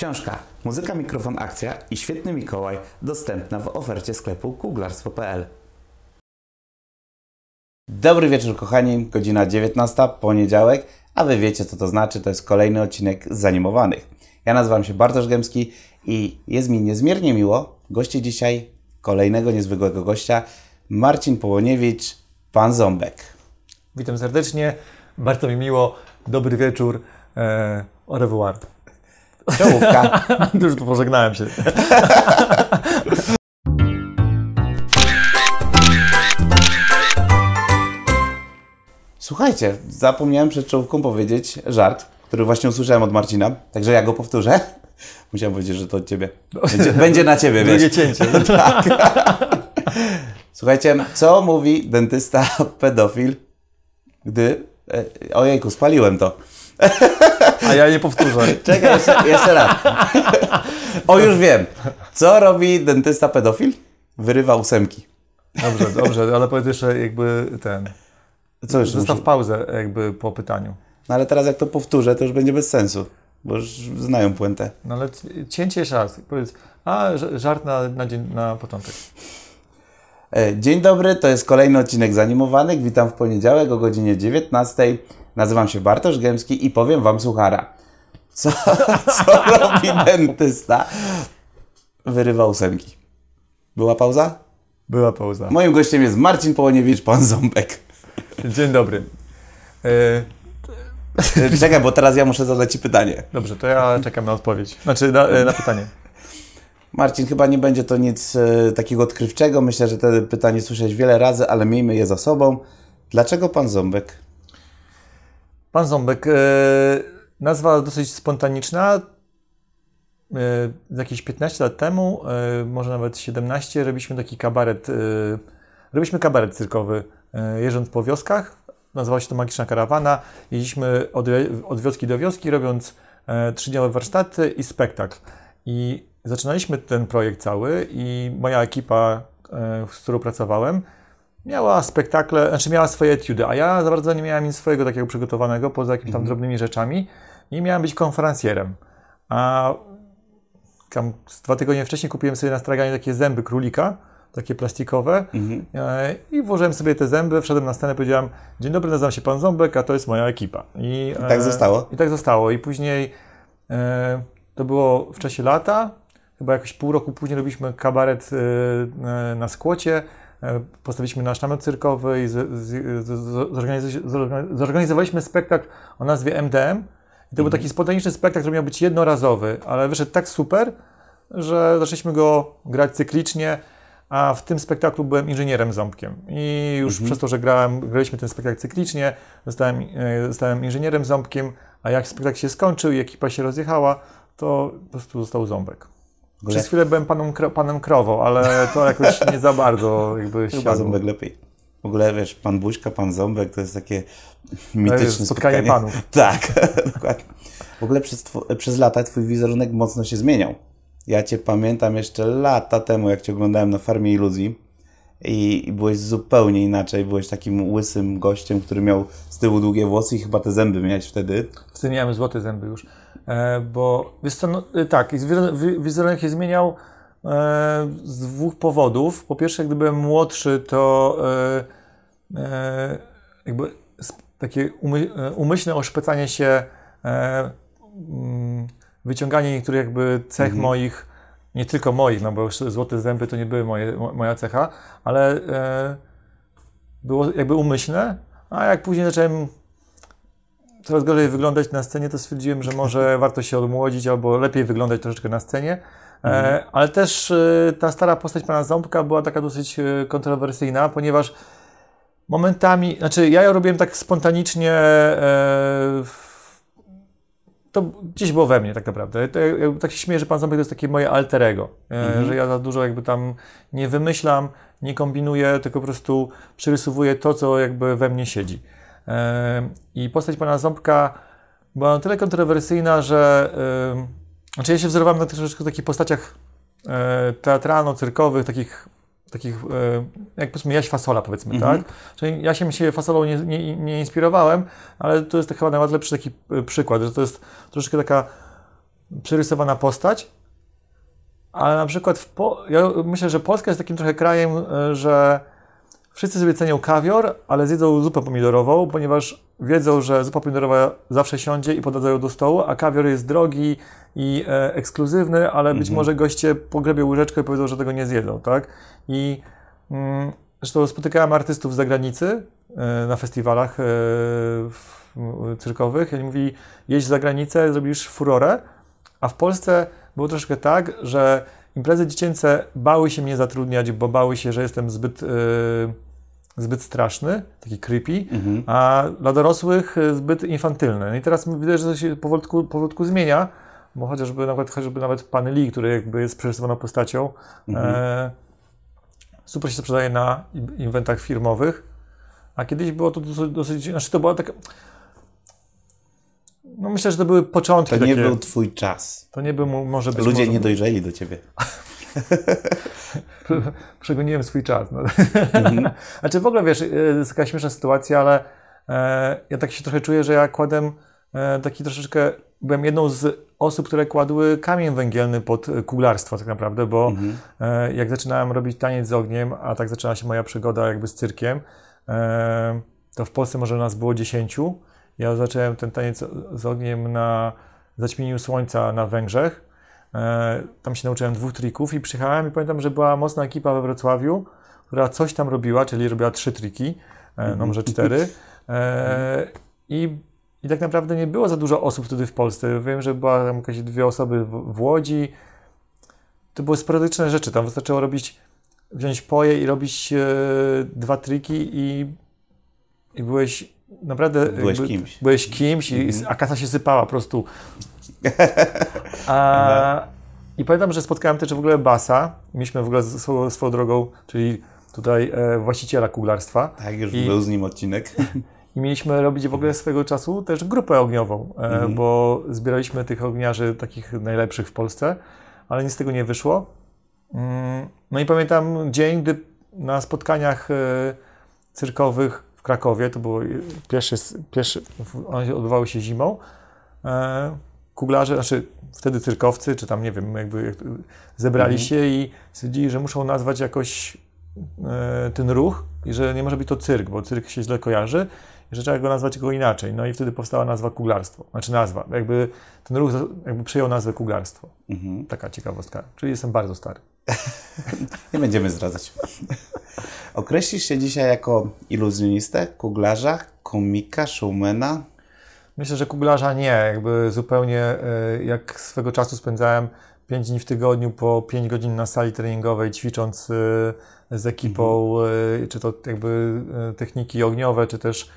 Książka Muzyka, mikrofon, akcja i Świetny Mikołaj dostępna w ofercie sklepu kuglarstwo.pl Dobry wieczór kochani, godzina 19, poniedziałek, a Wy wiecie co to znaczy, to jest kolejny odcinek z Zanimowanych. Ja nazywam się Bartosz Gębski i jest mi niezmiernie miło gościć dzisiaj kolejnego niezwykłego gościa, Marcin Połoniewicz, Pan Ząbek. Witam serdecznie, bardzo mi miło, dobry wieczór, e, au revoir. Czołówka. Już pożegnałem się. Słuchajcie, zapomniałem przed czołówką powiedzieć żart, który właśnie usłyszałem od Marcina, także ja go powtórzę. Musiałem powiedzieć, że to od ciebie. Będzie, będzie na ciebie, wiesz. Drugie cięcie. tak. Słuchajcie, co mówi dentysta pedofil, gdy... E, ojejku, spaliłem to. A ja nie powtórzę. Czekaj, jeszcze, jeszcze raz. O, już wiem. Co robi dentysta pedofil? Wyrywa ósemki. Dobrze, dobrze, ale powiedz jeszcze jakby ten... Co jeszcze Zostaw muszę? pauzę jakby po pytaniu. No ale teraz jak to powtórzę, to już będzie bez sensu, bo już znają puentę. No ale cięcie jeszcze raz. Powiedz, a żart na, na, dzień, na początek. E, dzień dobry, to jest kolejny odcinek Zanimowanych. Witam w poniedziałek o godzinie 19. Nazywam się Bartosz Gębski i powiem Wam suchara. Co, co robi dentysta? Wyrywa ósemki. Była pauza? Była pauza. Moim gościem jest Marcin Połoniewicz, pan Ząbek. Dzień dobry. Yy... Czekaj, bo teraz ja muszę zadać Ci pytanie. Dobrze, to ja czekam na odpowiedź. Znaczy na, e, na pytanie. Marcin, chyba nie będzie to nic takiego odkrywczego. Myślę, że te pytanie słyszałeś wiele razy, ale miejmy je za sobą. Dlaczego pan Ząbek Pan Ząbek, e, nazwa dosyć spontaniczna. E, jakieś 15 lat temu, e, może nawet 17, robiliśmy taki kabaret. E, robiliśmy kabaret cyrkowy, jeżdżąc po wioskach. Nazywała się to Magiczna Karawana. Jeździliśmy od, od wioski do wioski, robiąc trzydziały warsztaty i spektakl. I zaczynaliśmy ten projekt cały i moja ekipa, z którą pracowałem, miała spektakle, znaczy miała swoje etiudy, a ja za bardzo nie miałem nic swojego takiego przygotowanego, poza jakimiś tam mhm. drobnymi rzeczami i miałem być konferencjerem. A tam dwa tygodnie wcześniej kupiłem sobie na straganie takie zęby królika, takie plastikowe mhm. E, i włożyłem sobie te zęby, wszedłem na scenę, powiedziałem dzień dobry, nazywam się Pan Ząbek, a to jest moja ekipa. I, I e, tak zostało? I tak zostało i później e, to było w czasie lata, chyba jakoś pół roku później robiliśmy kabaret e, e na skłocie, E, postawiliśmy nasz namiot cyrkowy i z, z, z, zorganizowaliśmy spektakl o nazwie MDM. I to mhm. był taki spontaniczny spektakl, który miał być jednorazowy, ale wyszedł tak super, że zaczęliśmy go grać cyklicznie, a w tym spektaklu byłem inżynierem ząbkiem. I już mhm. przez to, że grałem, graliśmy ten spektakl cyklicznie, zostałem, e, zostałem inżynierem ząbkiem, a jak spektakl się skończył i ekipa się rozjechała, to po prostu został ząbek. Gle... Przez chwilę byłem panem, panem krową, ale to jakoś nie za bardzo jakby Chyba ząbek lepiej. W ogóle wiesz, pan Buźka, pan Ząbek to jest takie mityczne jest spotkanie. spotkanie panów. Tak, dokładnie. W ogóle przez, przez lata twój wizerunek mocno się zmieniał. Ja cię pamiętam jeszcze lata temu, jak cię oglądałem na Farmie Iluzji i, i byłeś zupełnie inaczej. Byłeś takim łysym gościem, który miał z tyłu długie włosy i chyba te zęby miałeś wtedy. Wtedy miałem złote zęby już. E, bo no, y, tak, wizerunek się zmieniał e, z dwóch powodów. Po pierwsze, gdy byłem młodszy, to e, jakby takie umyślne oszpecanie się, mm, wyciąganie niektórych jakby cech mhm. moich, nie tylko moich, no bo złote zęby to nie były moje, moja cecha, ale było jakby umyślne, a jak później zacząłem coraz gorzej wyglądać na scenie, to stwierdziłem, że może warto się odmłodzić albo lepiej wyglądać troszeczkę na scenie. E, mhm. Ale też e, ta stara postać pana Ząbka była taka dosyć e, kontrowersyjna, ponieważ momentami, znaczy ja ją robiłem tak spontanicznie, to gdzieś było we mnie tak naprawdę. tak się śmieję, że pan Ząbek to jest takie moje alterego, mhm. że ja za dużo jakby tam nie wymyślam, nie kombinuję, tylko po prostu przyrysowuję to, co jakby we mnie siedzi. I postać pana Ząbka była na tyle kontrowersyjna, że znaczy ja się wzorowałem na troszeczkę takich postaciach e, teatralno-cyrkowych, takich takich, e, jak powiedzmy, Jaś Fasola, powiedzmy, mm tak? Mhm. Czyli ja się Fasolą nie, nie, nie, inspirowałem, ale to jest chyba najlepszy taki e, przykład, że to jest troszeczkę taka przerysowana postać, ale na przykład, ja myślę, że Polska jest takim trochę krajem, że Wszyscy sobie cenią kawior, ale zjedzą zupę pomidorową, ponieważ wiedzą, że zupa pomidorowa zawsze siądzie i podadzają do stołu, a kawior jest drogi i e, ekskluzywny, ale być mhm. może goście pogrebią łyżeczkę i powiedzą, że tego nie zjedzą, tak? I mm, zresztą spotykałem artystów z zagranicy e, na festiwalach e, w, cyrkowych i oni mówili, jeźdź za granicę, zrobisz furorę, a w Polsce było troszkę tak, że imprezy dziecięce bały się mnie zatrudniać, bo bały się, że jestem zbyt... E, zbyt straszny, taki creepy, mhm. a dla dorosłych e, zbyt infantylny. No I teraz widać, że to się powolutku, powolutku zmienia, bo chociażby nawet, chociażby nawet Pan Lee, który jakby jest przerysowaną postacią, mhm. e, super się sprzedaje na inwentach firmowych, a kiedyś było to dosyć, dosyć znaczy to była taka... No myślę, że to były początki To nie takie, był twój czas. To nie był może być... Ludzie może... nie dojrzeli do ciebie. Przegoniłem swój czas. No. Mhm. znaczy w ogóle, wiesz, y, jest taka śmieszna sytuacja, ale e, ja tak się trochę czuję, że ja kładłem e, taki troszeczkę, byłem jedną z osób, które kładły kamień węgielny pod kuglarstwo tak naprawdę, bo mhm. e, jak zaczynałem robić taniec z ogniem, a tak zaczęła się moja przygoda jakby z cyrkiem, e, to w Polsce może nas było dziesięciu. Ja zacząłem ten taniec z ogniem na zaćmieniu słońca na Węgrzech. E, tam się nauczyłem dwóch trików i przyjechałem i pamiętam, że była mocna ekipa we Wrocławiu, która coś tam robiła, czyli robiła trzy triki, e, mhm. no może cztery. E, I, I tak naprawdę nie było za dużo osób wtedy w Polsce. Wiem, że była tam jakieś dwie osoby w, Łodzi. To były sporadyczne rzeczy. Tam wystarczyło robić, wziąć poje i robić dwa triki i, i byłeś naprawdę... Byłeś kimś. Byłeś kimś, i, mhm. a kasa się sypała po prostu. A, I pamiętam, że spotkałem też w ogóle Basa. Mieliśmy w ogóle swoją, swoją drogą, czyli tutaj e, właściciela kuglarstwa. Tak, już I, był z nim odcinek. I mieliśmy robić w ogóle swego czasu też grupę ogniową, e, mhm. bo zbieraliśmy tych ogniarzy takich najlepszych w Polsce, ale nic z tego nie wyszło. Mm, no i pamiętam dzień, gdy na spotkaniach e, cyrkowych w Krakowie, to było pierwszy, pierwszy one odbywały się zimą, e, kuglarze, znaczy wtedy cyrkowcy, czy tam nie wiem, jakby zebrali mhm. się i stwierdzili, że muszą nazwać jakoś e, ten ruch i że nie może być to cyrk, bo cyrk się źle kojarzy i że trzeba go nazwać go inaczej. No i wtedy powstała nazwa kuglarstwo, znaczy nazwa, jakby ten ruch jakby przyjął nazwę kuglarstwo. Mhm. Taka ciekawostka, czyli jestem bardzo stary. nie będziemy zdradzać. Określisz się dzisiaj jako iluzjonistę, kuglarza, komika, showmana, Myślę, że kuglarza nie, jakby zupełnie e, jak swego czasu spędzałem 5 dni w tygodniu po 5 godzin na sali treningowej ćwicząc e, z ekipą, mhm. czy to jakby techniki ogniowe, czy też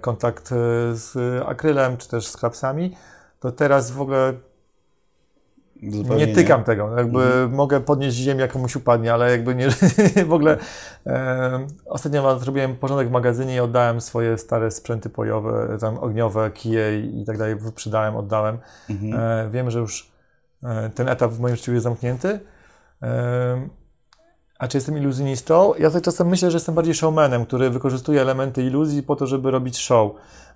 kontakt z akrylem, czy też z klapsami, to teraz w ogóle Zupełnie nie tykam nie. tego. Jakby mhm. mogę podnieść ziemię, komuś upadnie, ale jakby nie w ogóle. E, ostatnio zrobiłem porządek w magazynie i oddałem swoje stare sprzęty pojowe, tam ogniowe, kije i tak dalej, wyprzedałem, oddałem. Mhm. E, wiem, że już e, ten etap w moim życiu jest zamknięty. a czy jestem iluzjonistą? Ja tak czasem myślę, że jestem bardziej showmanem, który wykorzystuje elementy iluzji po to, żeby robić show.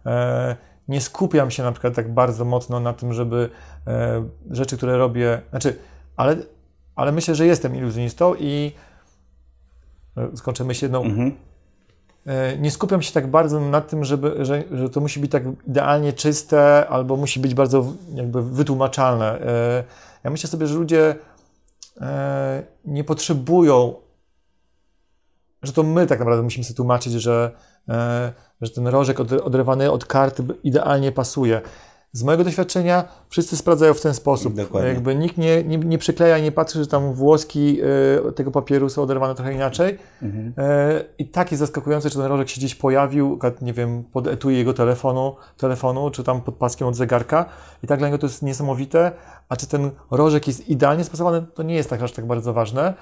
E, nie skupiam się na przykład tak bardzo mocno na tym, żeby e, rzeczy, które robię, znaczy, ale, ale myślę, że jestem iluzjonistą i e, skończymy skończę myśl no, jedną. Mhm. E, nie skupiam się tak bardzo na tym, żeby, że, że to musi być tak idealnie czyste albo musi być bardzo jakby wytłumaczalne. E, ja myślę sobie, że ludzie e, nie potrzebują, że to my tak naprawdę musimy sobie tłumaczyć, że że ten rożek odrywany od karty idealnie pasuje. Z mojego doświadczenia wszyscy sprawdzają w ten sposób. Dokładnie. Jakby nikt nie, nie, nie przykleja i nie patrzy, że tam włoski y, tego papieru są oderwane trochę inaczej. Mhm. Y, I tak jest zaskakujące, czy ten rożek się gdzieś pojawił, nie wiem, pod etui jego telefonu, telefonu, czy tam pod paskiem od zegarka. I tak dla niego to jest niesamowite. A czy ten rożek jest idealnie spasowany, to nie jest tak aż tak bardzo ważne. Mhm.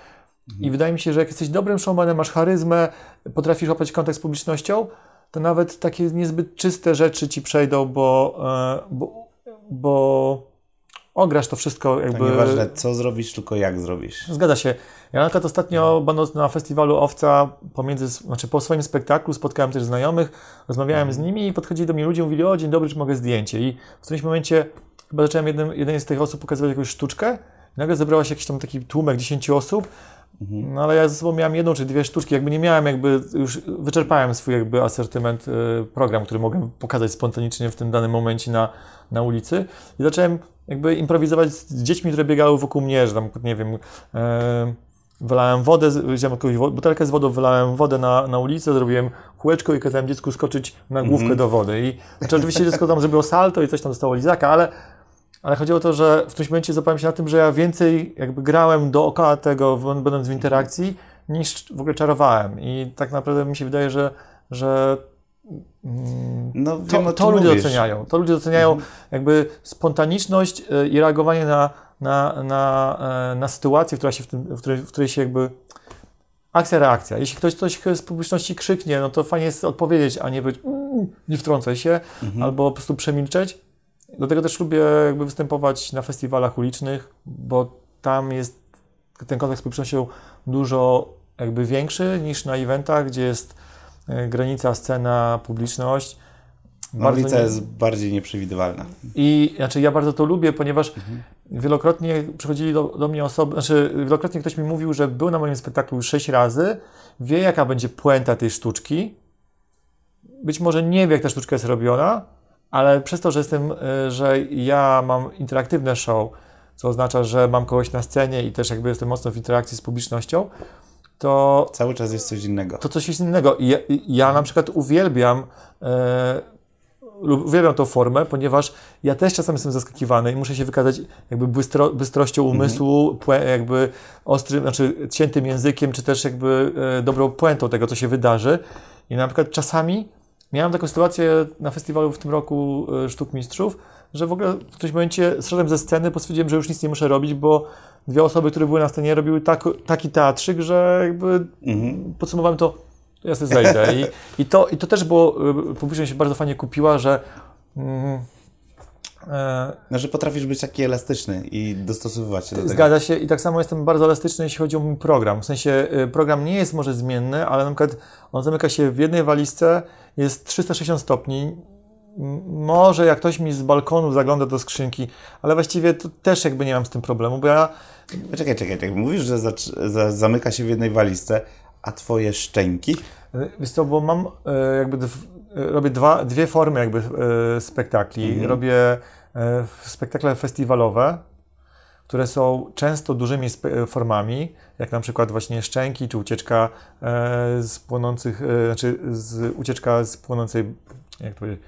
I wydaje mi się, że jak jesteś dobrym showmanem, masz charyzmę, potrafisz łapać kontakt z publicznością, to nawet takie niezbyt czyste rzeczy ci przejdą, bo, e, bo, bo ograsz to wszystko jakby... To nieważne co zrobisz, tylko jak zrobisz. Zgadza się. Ja na przykład ostatnio no. będąc na festiwalu Owca, pomiędzy, znaczy po swoim spektaklu spotkałem też znajomych, rozmawiałem z mhm. nimi i podchodzili do mnie ludzie, mówili o dzień dobry, czy mogę zdjęcie i w którymś momencie chyba zacząłem jednym, jednej z tych osób pokazywać jakąś sztuczkę i nagle zebrała się jakiś tam taki tłumek 10 osób Mhm. No ale ja ze sobą miałem jedną czy dwie sztuczki, jakby nie miałem, jakby już wyczerpałem swój jakby asortyment, y, program, który mogłem pokazać spontanicznie w tym danym momencie na, na ulicy i zacząłem jakby improwizować z dziećmi, które biegały wokół mnie, że tam, nie wiem, e, wylałem wodę, wziąłem jakąś butelkę z wodą, wylałem wodę na, na ulicę, zrobiłem kółeczko i kazałem dziecku skoczyć na główkę mm -hmm. do wody. I znaczy oczywiście dziecko tam zrobiło salto i coś tam zostało lizaka, ale ale chodziło o to, że w którymś momencie zapałem się na tym, że ja więcej jakby grałem dookoła tego, będąc w interakcji, niż w ogóle czarowałem. I tak naprawdę mi się wydaje, że, że mm, no, to, wiem, to ludzie mówisz. oceniają. To ludzie oceniają mhm. jakby spontaniczność e, i reagowanie na, na, na, e, na sytuację, która się w, tym, w, której, w której się jakby. Akcja, reakcja. Jeśli ktoś coś z publiczności krzyknie, no to fajnie jest odpowiedzieć, a nie być, mm, nie wtrącaj się, mhm. albo po prostu przemilczeć. Do tego też lubię jakby występować na festiwalach ulicznych, bo tam jest ten kontakt z publicznością dużo jakby większy niż na eventach, gdzie jest e, granica, scena, publiczność. No, ulica nie... jest bardziej nieprzewidywalna. I znaczy ja bardzo to lubię, ponieważ mhm. wielokrotnie przychodzili do, do, mnie osoby, znaczy wielokrotnie ktoś mi mówił, że był na moim spektaklu już razy, wie jaka będzie puenta tej sztuczki, być może nie wie jak ta sztuczka jest robiona, ale przez to, że jestem, e, że ja mam interaktywne show, co oznacza, że mam kogoś na scenie i też jakby jestem mocno w interakcji z publicznością, to... Cały czas jest coś innego. To coś jest innego. I ja, ja na przykład uwielbiam e, lub uwielbiam tą formę, ponieważ ja też czasami jestem zaskakiwany i muszę się wykazać jakby bystro, bystrością mhm. umysłu, mm -hmm. jakby ostrym, znaczy ciętym językiem, czy też jakby e, dobrą puentą tego, co się wydarzy. I na przykład czasami Miałem taką sytuację na festiwalu w tym roku e, Sztuk Mistrzów, że w ogóle w którymś momencie zszedłem ze sceny, postwierdziłem, że już nic nie muszę robić, bo dwie osoby, które były na scenie, robiły tak, taki teatrzyk, że jakby mhm. podsumowałem to, ja sobie zejdę. I, i, to, I to też było, e, publiczność się bardzo fajnie kupiła, że mm, no, że znaczy, potrafisz być taki elastyczny i dostosowywać się do tego. Zgadza się i tak samo jestem bardzo elastyczny, jeśli chodzi o mój program. W sensie y, program nie jest może zmienny, ale na przykład on zamyka się w jednej walizce, jest 360 stopni. Może jak ktoś mi z balkonu zagląda do skrzynki, ale właściwie to też jakby nie mam z tym problemu, bo ja... Czekaj, czekaj, jak Mówisz, że za, za, zamyka się w jednej walizce, a twoje szczęki? Y, wiesz co, bo mam y, jakby robię dwa, dwie formy jakby e, spektakli. Mhm. Robię e, spektakle festiwalowe, które są często dużymi e, formami, jak na przykład właśnie szczęki, czy ucieczka z płonących, znaczy z, ucieczka z płonącej, jak to powiedzieć?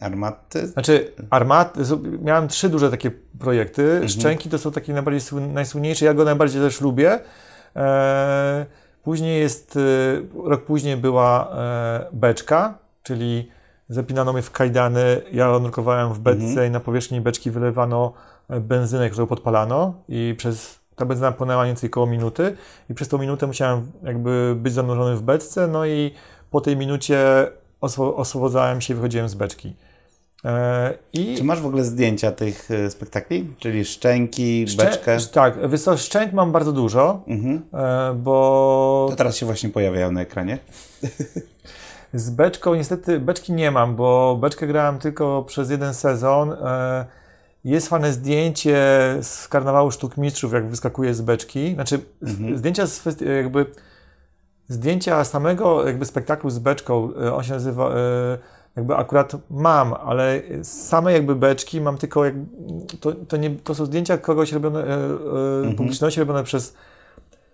Armaty? Znaczy, armat. miałem trzy duże takie projekty. Mhm. Szczęki to są takie najbardziej, najsłynniejsze, ja go najbardziej też lubię. Później jest, rok później była Beczka, czyli zapinano mnie w kajdany, ja nurkowałem w beczce mhm. i na powierzchni beczki wylewano e, benzynę, którą podpalano i przez ta benzyna płynęła mniej więcej koło minuty i przez tą minutę musiałem jakby być zanurzony w beczce, no i po tej minucie oswobodzałem się i wychodziłem z beczki. E, I... Czy masz w ogóle zdjęcia tych e, spektakli? Czyli szczęki, beczkę? Tak, wiesz szczęk mam bardzo dużo, mhm. bo... To teraz się właśnie pojawiają na ekranie. Z beczką niestety beczki nie mam, bo beczkę grałem tylko przez jeden sezon. E, jest fajne zdjęcie z karnawału sztuk mistrzów, jak wyskakuje z beczki. Znaczy mhm. zdjęcia z jakby zdjęcia samego jakby spektaklu z beczką, e, on się nazywa e, jakby akurat mam, ale same jakby beczki mam tylko, jak, to, to, nie, to są zdjęcia kogoś robione, mhm. publiczności robione przez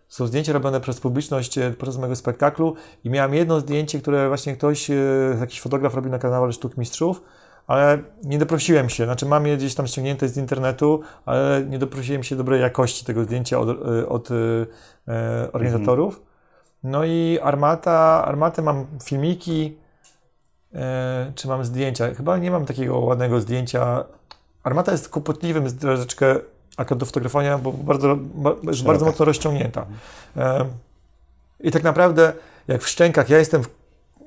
są zdjęcia robione przez publiczność e, podczas mojego spektaklu i miałem jedno zdjęcie, które właśnie ktoś, e, jakiś fotograf robi na kanale Sztuk Mistrzów, ale nie doprosiłem się, znaczy mam je gdzieś tam ściągnięte z internetu, ale nie doprosiłem się dobrej jakości tego zdjęcia od, e, od e, organizatorów. Mhm. No i Armata, Armatę mam filmiki, e, czy mam zdjęcia? Chyba nie mam takiego ładnego zdjęcia. Armata jest kłopotliwym troszeczkę akad do fotografowania, bo bardzo, jest bardzo mocno rozciągnięta. Mhm. I tak naprawdę, jak w szczękach, ja jestem w,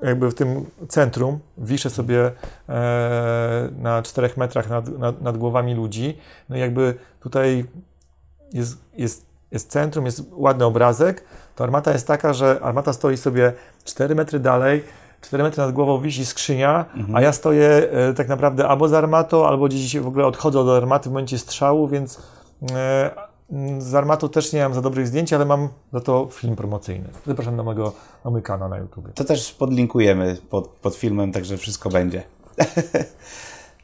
jakby w tym centrum, wiszę sobie mhm. e, na czterech metrach nad, nad, nad, głowami ludzi, no i jakby tutaj jest, jest, jest centrum, jest ładny obrazek, to armata jest taka, że armata stoi sobie 4 metry dalej, 4 metry nad głową wisi skrzynia, mhm. a ja stoję e, tak naprawdę albo za armatą, albo gdzieś w ogóle odchodzę od armaty w momencie strzału, więc E, z Armatu też nie mam za dobrych zdjęć, ale mam za to film promocyjny. Zapraszam na, mojego, na mój kanał na YouTube. To też podlinkujemy pod, pod filmem, także wszystko będzie.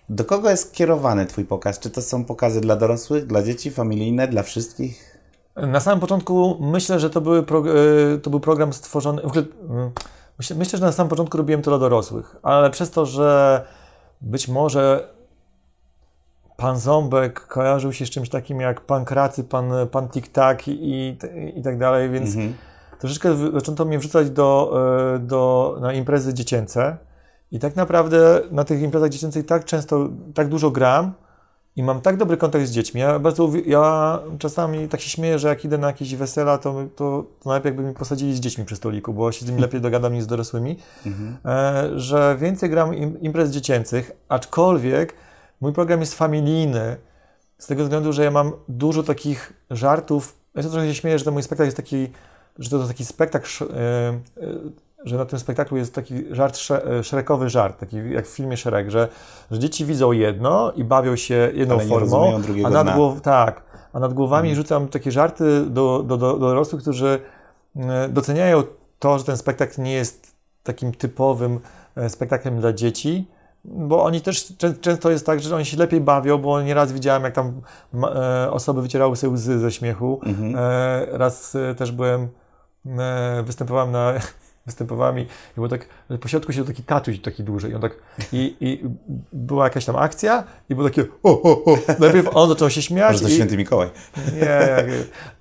Do kogo jest kierowany Twój pokaz? Czy to są pokazy dla dorosłych, dla dzieci, familijne, dla wszystkich? Na samym początku myślę, że to, były pro, e, to był program stworzony. Mm, myślę, myślę, że na samym początku robiłem to dla dorosłych, ale przez to, że być może pan Ząbek kojarzył się z czymś takim jak pan Kracy, pan, pan Tik Tak i, i tak dalej, więc mhm. troszeczkę zaczęto mnie wrzucać do, e, do, na imprezy dziecięce. I tak naprawdę na tych imprezach dziecięcych tak często, tak dużo gram i mam tak dobry kontakt z dziećmi. Ja, bardzo, ja czasami tak się śmieję, że jak idę na jakieś wesela, to, to, to najlepiej jakby mi posadzili z dziećmi przy stoliku, bo się z nimi lepiej dogadam niż z dorosłymi, mhm. E, że więcej gram imprez dziecięcych, aczkolwiek Mój program jest familijny, z tego względu, że ja mam dużo takich żartów. Ja się trochę się śmieję, że ten mój spektakl jest taki, że to taki spektakl, e, e, że na tym spektaklu jest taki żart, e, szeregowy żart, taki jak w filmie Szereg, że, że dzieci widzą jedno i bawią się jedną Ale formą, a nad, głow- tak, a nad głowami hmm. rzucam takie żarty do, do, do, do dorosłych, którzy doceniają to, że ten spektakl nie jest takim typowym spektaklem dla dzieci, bo oni też często jest tak, że oni się lepiej bawią, bo nieraz widziałem, jak tam e, osoby wycierały sobie łzy ze śmiechu. Mhm. E, raz e, też byłem, występowałem na występowałem i, i było tak, po środku się taki tatuś taki dłużej. i on tak, i, i była jakaś tam akcja i było takie o, o, o, najpierw on zaczął się śmiać. Może to i, Święty Mikołaj. Nie,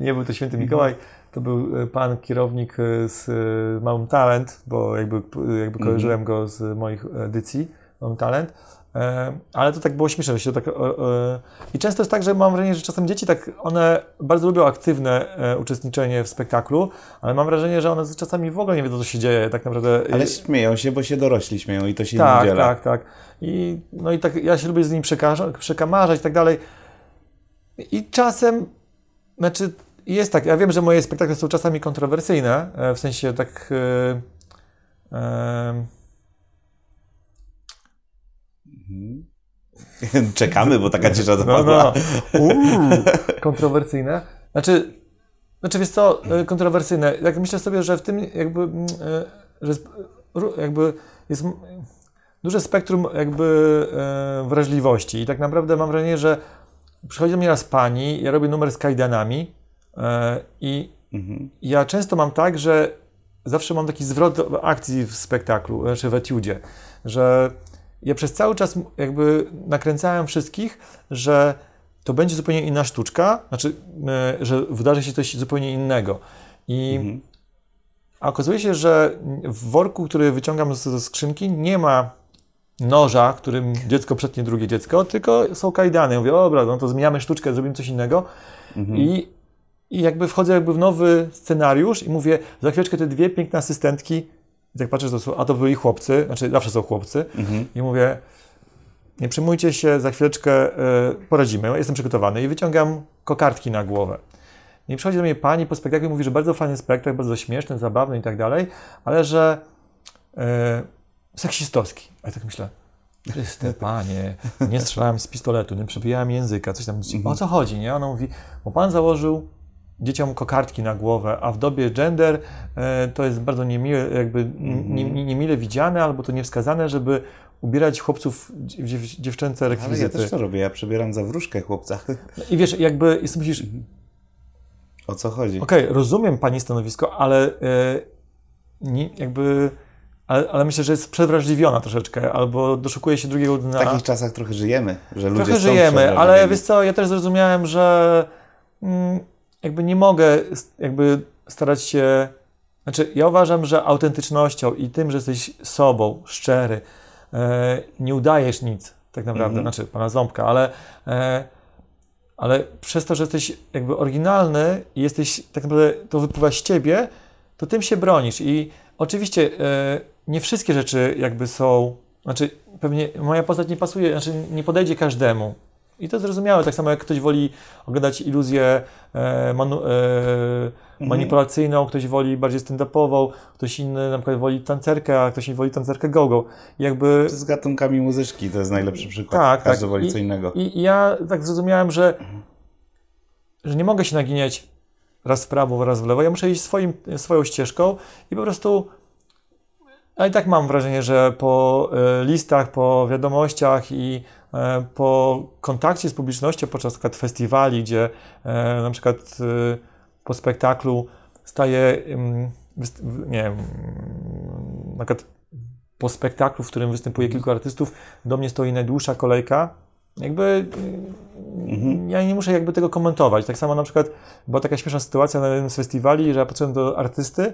nie był to Święty Mikołaj, to był pan kierownik z Małym Talent, bo jakby, jakby mhm. kojarzyłem go z moich edycji talent. E, ale to tak było śmieszne, że się tak. E, e, I często jest tak, że mam wrażenie, że czasem dzieci tak, one bardzo lubią aktywne uczestniczenie w spektaklu, ale mam wrażenie, że one czasami w ogóle nie wiedzą, co się dzieje tak naprawdę. Ale śmieją się, bo się dorośli śmieją i to się tak, nie dziela. Tak, tak, tak. I, no i tak ja się lubię z nimi przekamarzać i tak dalej. I czasem, znaczy jest tak, ja wiem, że moje spektakle są czasami kontrowersyjne, w sensie tak... Yy, yy, Czekamy, bo taka cisza zapadła. No, no, no. kontrowersyjne. Znaczy, znaczy, wiesz co, e, kontrowersyjne. Jak myślę sobie, że w tym jakby, e, że jest, jakby jest duże spektrum jakby e, wrażliwości i tak naprawdę mam wrażenie, że przychodzi do mnie raz pani, ja robię numer z kajdanami i mhm. ja często mam tak, że zawsze mam taki zwrot akcji w spektaklu, czy znaczy w etiudzie, że ja przez cały czas jakby nakręcałem wszystkich, że to będzie zupełnie inna sztuczka, znaczy, że wydarzy się coś zupełnie innego. I mhm. a okazuje się, że w worku, który wyciągam ze skrzynki, nie ma noża, którym dziecko przetnie drugie dziecko, tylko są kajdany. Mówię, dobra, no to zmieniamy sztuczkę, zrobimy coś innego. Mhm. I, I jakby wchodzę jakby w nowy scenariusz i mówię, za chwileczkę te dwie piękne asystentki i tak patrzę, to są, a to byli chłopcy, znaczy zawsze są chłopcy. Mhm. I mówię, nie przejmujcie się, za chwileczkę y, poradzimy, jestem przygotowany. I wyciągam kokardki na głowę. I przychodzi do mnie pani po spektaklu i mówi, że bardzo fajny spektakl, bardzo śmieszny, zabawny i tak dalej, ale że y, seksistowski. A ja tak myślę, Chryste, panie, nie strzelałem z pistoletu, nie przebijałem języka, coś tam. Mhm. O co chodzi, nie? Ona mówi, bo pan założył dzieciom kokardki na głowę, a w dobie gender e, to jest bardzo niemiłe, jakby mhm. niemile widziane albo to niewskazane, żeby ubierać chłopców w dziewczęce rekwizyty. Ale ja też to robię, ja przebieram za wróżkę chłopca. I wiesz, jakby, i myślisz... Mhm. O co chodzi? Okej, okay, rozumiem Pani stanowisko, ale e, nie, jakby... Ale, ale, myślę, że jest przewrażliwiona troszeczkę, albo doszukuje się drugiego dnia. W takich czasach trochę żyjemy, że ludzie trochę są żyjemy, ale wiesz co, ja też zrozumiałem, że mm, jakby nie mogę jakby starać się. Znaczy, ja uważam, że autentycznością i tym, że jesteś sobą, szczery, e, nie udajesz nic tak naprawdę, mm -hmm. znaczy pana ząbka, ale, e, ale przez to, że jesteś jakby oryginalny i jesteś tak naprawdę, to wypływa z ciebie, to tym się bronisz. I oczywiście e, nie wszystkie rzeczy jakby są, znaczy pewnie moja postać nie pasuje, znaczy nie podejdzie każdemu, i to zrozumiałe, tak samo jak ktoś woli oglądać iluzję e, manu, e, mhm. manipulacyjną, ktoś woli bardziej stand-upową, ktoś inny na przykład woli tancerkę, a ktoś inny woli tancerkę go-go. Jakby... Z gatunkami muzyczki to jest najlepszy przykład. Tak, Każdy tak. woli I, co innego. I, I ja tak zrozumiałem, że, że nie mogę się naginiać raz w prawo, raz w lewo. Ja muszę iść swoim, swoją ścieżką i po prostu a i tak mam wrażenie, że po e, listach, po wiadomościach i E, po kontakcie z publicznością podczas festiwali, gdzie e, na przykład e, po spektaklu staje, nie wiem, na przykład po spektaklu, w którym występuje kilku artystów, do mnie stoi najdłuższa kolejka. Jakby mhm. ja nie muszę jakby tego komentować. Tak samo na przykład była taka śmieszna sytuacja na jednym z festiwali, że ja patrzyłem do artysty,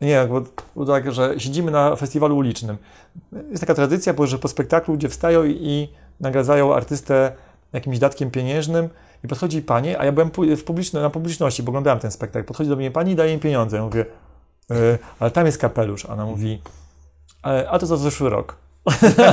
nie, bo, bo tak, że siedzimy na festiwalu ulicznym. Jest taka tradycja, że po spektaklu ludzie wstają i nagradzają artystę jakimś datkiem pieniężnym i podchodzi pani, a ja byłem w publiczno, na publiczności, bo oglądałem ten spektakl, podchodzi do mnie pani i daje mi pieniądze. Ja mówię, y, ale tam jest kapelusz. Ona mówi, e, a to za zeszły rok.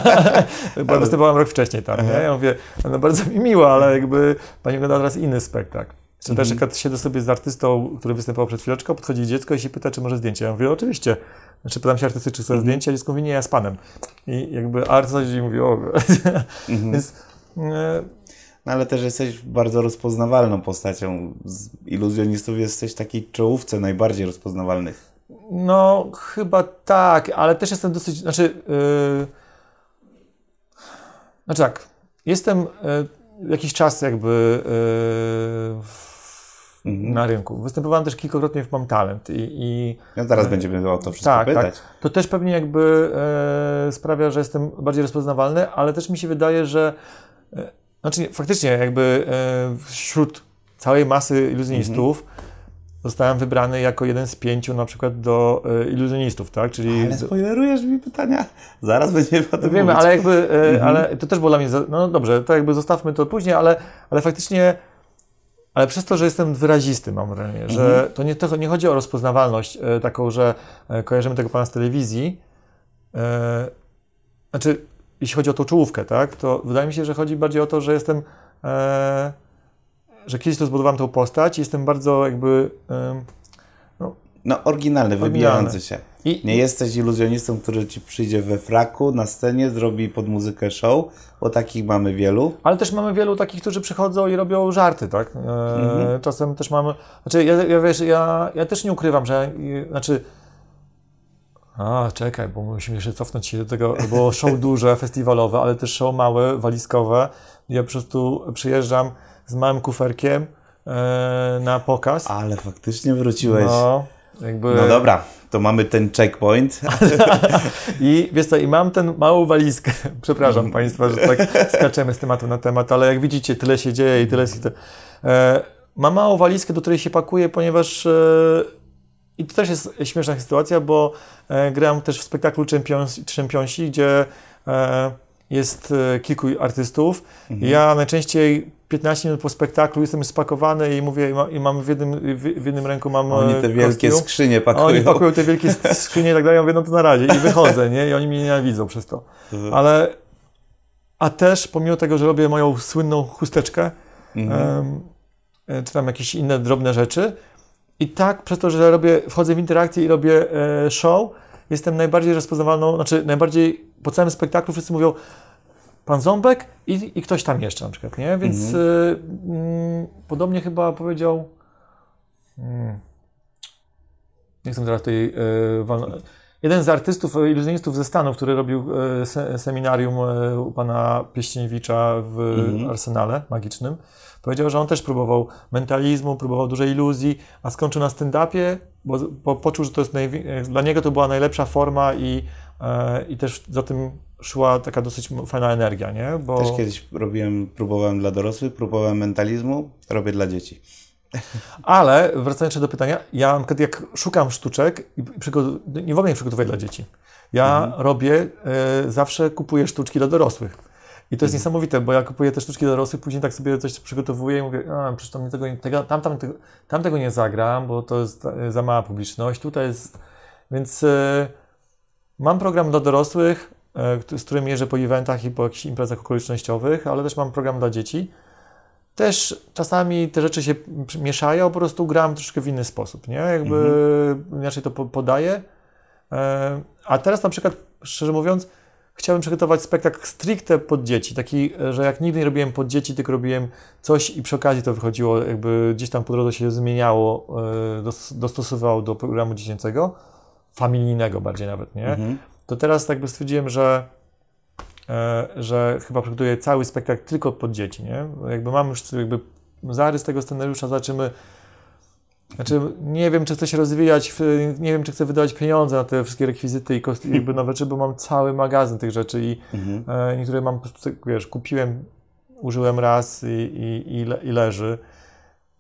Bo ale... występowałem rok wcześniej tam, nie? Ja mówię, no bardzo mi miło, ale jakby pani ogląda teraz inny spektakl. Czy mhm. też jak siedzę sobie z artystą, który występował przed chwileczką, podchodzi dziecko i się pyta, czy może zdjęcie. Ja mówię, oczywiście. Znaczy pytam się artysty, czy chce mhm. zdjęcie, a dziecko mówi, nie, ja z panem. I jakby artysta mówi, o... Mhm. Więc... E, no ale też jesteś bardzo rozpoznawalną postacią. Z iluzjonistów jesteś w takiej czołówce najbardziej rozpoznawalnych. No, chyba tak, ale też jestem dosyć. Znaczy. Yy, znaczy tak. Jestem yy, jakiś czas jakby. Yy, Mhm. na rynku. Występowałem też kilkakrotnie w Mam Talent i... i ja no zaraz e, będziemy o to wszystko tak, tak. pytać. Tak. To też pewnie jakby e, sprawia, że jestem bardziej rozpoznawalny, ale też mi się wydaje, że... E, znaczy faktycznie jakby e, wśród całej masy iluzjonistów mhm. zostałem wybrany jako jeden z pięciu na przykład do y, iluzjonistów, tak? Czyli... Ale spoilerujesz mi pytania. Zaraz będziemy o tym Wiemy, mówić. ale jakby, y, mm -hmm. ale to też było dla mnie, za... no dobrze, to jakby zostawmy to później, ale, ale faktycznie ale przez to, że jestem wyrazisty, mam wrażenie, mhm. że to nie, to nie chodzi o rozpoznawalność e, taką, że e, kojarzymy tego pana z telewizji. E, znaczy, jeśli chodzi o tą czołówkę, tak, to wydaje mi się, że chodzi bardziej o to, że jestem, że kiedyś to zbudowałem tą postać i jestem bardzo jakby... No, no oryginalny, oryginalny. wybijający się. I... Nie jesteś iluzjonistą, który ci przyjdzie we fraku na scenie, zrobi pod muzykę show, bo takich mamy wielu. Ale też mamy wielu takich, którzy przychodzą i robią żarty, tak? E, mhm. Czasem też mamy. Znaczy, ja, ja wiesz, ja, ja też nie ukrywam, że. Znaczy. A, czekaj, bo musimy jeszcze cofnąć się do tego, bo show duże, festiwalowe, ale też show małe, walizkowe. Ja po prostu przyjeżdżam z małym kuferkiem e, na pokaz. Ale faktycznie wróciłeś. No, jakby... no dobra, to mamy ten checkpoint. Tak. I wiesz co, i mam ten małą walizkę. Przepraszam Państwa, że tak skaczemy z tematu na temat, ale jak widzicie, tyle się dzieje i tyle jest. mam małą walizkę, do której się pakuje, ponieważ. E, i to też jest śmieszna sytuacja, bo grałem gram też w spektaklu Czempionsi, Czempionsi gdzie e, jest e, kilku artystów. Mhm. Ja najczęściej 15 minut po spektaklu jestem spakowany i mówię, i, mam w jednym, w, jednym ręku mam Oni e, te wielkie kostium, skrzynie pakują. Oni pakują te wielkie skrzynie i tak dalej, ja mówię, no to na razie i wychodzę, nie? I oni mnie nienawidzą przez to. Mhm. Ale, a też pomimo tego, że robię moją słynną chusteczkę, mhm. E, czy tam jakieś inne drobne rzeczy, i tak przez to, że robię, wchodzę w interakcję i robię e, show, jestem najbardziej rozpoznawalną, znaczy najbardziej po całym spektaklu wszyscy mówią, pan Ząbek i, i ktoś tam jeszcze na przykład, nie? Więc mhm. y, mm, podobnie chyba powiedział... Mm, nie chcę teraz tutaj y, Jeden z artystów, iluzjonistów ze Stanów, który robił y, se, seminarium y, u pana Pieścieniewicza w mhm. Arsenale Magicznym, powiedział, że on też próbował mentalizmu, próbował dużej iluzji, a skończył na stand-upie, bo, bo poczuł, że to jest dla niego to była najlepsza forma i, y, i też za tym szła taka dosyć fajna energia, nie? Bo... Też kiedyś robiłem, próbowałem dla dorosłych, próbowałem mentalizmu, robię dla dzieci. Ale wracając jeszcze do pytania, ja na przykład jak szukam sztuczek, nie w ogóle nie przygotowuję dla dzieci. Ja mhm. robię, y, zawsze kupuję sztuczki dla dorosłych. I to jest mhm. niesamowite, bo ja kupuję te sztuczki dla dorosłych, później tak sobie coś przygotowuję i mówię, a przecież tam tego, tego, tam, tam, tego, tam tego nie zagram, bo to jest e, za mała publiczność, tutaj jest... Więc y, mam program dla dorosłych, E, z którym jeżdżę po eventach i po jakichś imprezach okolicznościowych, ale też mam program dla dzieci. Też czasami te rzeczy się mieszają, po prostu gram troszkę w inny sposób, nie? Jakby mhm. inaczej to podaję. E, a teraz na przykład, szczerze mówiąc, chciałbym przygotować spektakl stricte pod dzieci, taki, e, że jak nigdy nie robiłem pod dzieci, tylko robiłem coś i przy okazji to wychodziło, jakby gdzieś tam po drodze się zmieniało, dostosowało do programu dziecięcego, familijnego bardziej nawet, nie? Mhm to teraz jakby stwierdziłem, że, e, że chyba przygotuję cały spektakl tylko pod dzieci, nie? Jakby mam już jakby zarys tego scenariusza, zobaczymy, znaczy, nie wiem, czy chcę się rozwijać, nie wiem, czy chcę wydawać pieniądze na te wszystkie rekwizyty i kost- jakby nowe rzeczy, bo mam cały magazyn tych rzeczy i mhm. e, niektóre mam, tak, wiesz, kupiłem, użyłem raz i, i, i, le, i leży.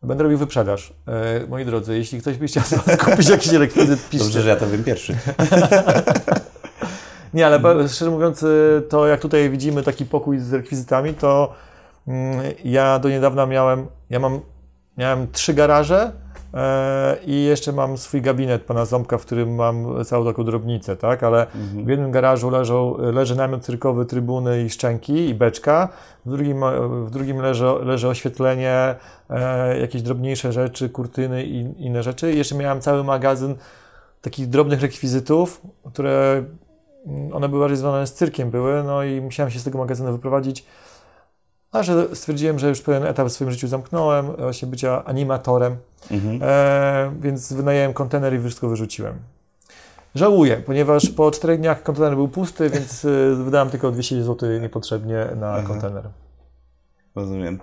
Będę robił wyprzedaż. E, moi drodzy, jeśli ktoś by chciał kupić jakiś rekwizyt, piszcie. Dobrze, że ja to wiem pierwszy. Nie, ale mhm. szczerze mówiąc, y, to jak tutaj widzimy taki pokój z rekwizytami, to mm, ja do niedawna miałem, ja mam, miałem trzy garaże e, i jeszcze mam swój gabinet pana Ząbka, w którym mam całą taką drobnicę, tak? Ale mhm. w jednym garażu leżą, leży namiot cyrkowy, trybuny i szczęki i beczka, w drugim, e, w drugim leży, leży oświetlenie, e, jakieś drobniejsze rzeczy, kurtyny i inne rzeczy. I jeszcze miałem cały magazyn takich drobnych rekwizytów, które one były bardziej związane z cyrkiem, były, no i musiałem się z tego magazynu wyprowadzić. A że stwierdziłem, że już pewien etap w swoim życiu zamknąłem, e, właśnie bycia animatorem, mhm. e, więc wynajęłem kontener i wszystko wyrzuciłem. Żałuję, ponieważ po czterech dniach kontener był pusty, więc e, wydałem tylko 200 zł niepotrzebnie na mhm. kontener. Rozumiem.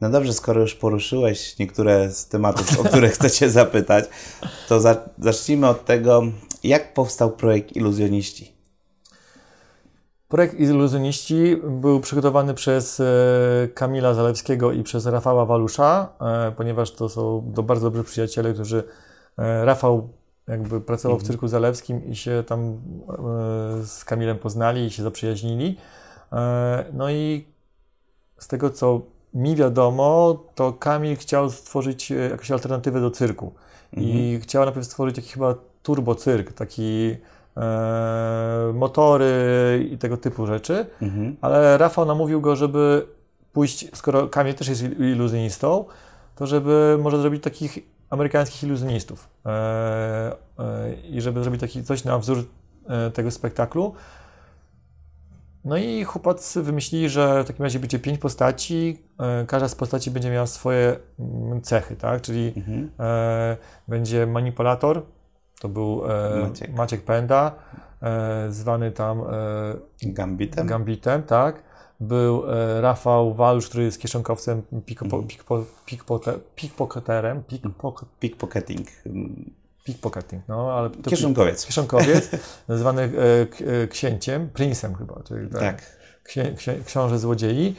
No dobrze, skoro już poruszyłeś niektóre z tematów, o które chcecie zapytać, to za, zacznijmy od tego, jak powstał projekt Iluzjoniści. Projekt Iluzjoniści był przygotowany przez e, Kamila Zalewskiego i przez Rafała Walusza, e, ponieważ to są do bardzo dobrzy przyjaciele, którzy e, Rafał jakby pracował w mhm. cyrku zalewskim i się tam z Kamilem poznali i się zaprzyjaźnili. No i z tego co mi wiadomo, to Kamil chciał stworzyć jakąś alternatywę do cyrku. I mhm. chciał najpierw stworzyć jakiś chyba turbocyrk, taki E, motory i tego typu rzeczy, mhm. ale Rafał namówił go, żeby pójść, skoro Kamil też jest iluzjonistą, to żeby może zrobić takich amerykańskich iluzjonistów e, e, i żeby zrobić taki coś na wzór tego spektaklu. No i chłopacy wymyślili, że w takim razie będzie pięć postaci, każda z postaci będzie miała swoje mm, cechy, tak? Czyli mhm. będzie manipulator, to był e, Maciek. Maciek. Penda, e, zwany tam e, Gambitem. Gambitem, tak. Był e, Rafał Walusz, który jest kieszonkowcem, pickpocketerem, mhm. no, pickpocketing, hmm. Pickpocketing, no ale... To kieszonkowiec. Kieszonkowiec, nazywany e, e, księciem, princem chyba. Czyli, tak. tak księ, księ, książę złodziei.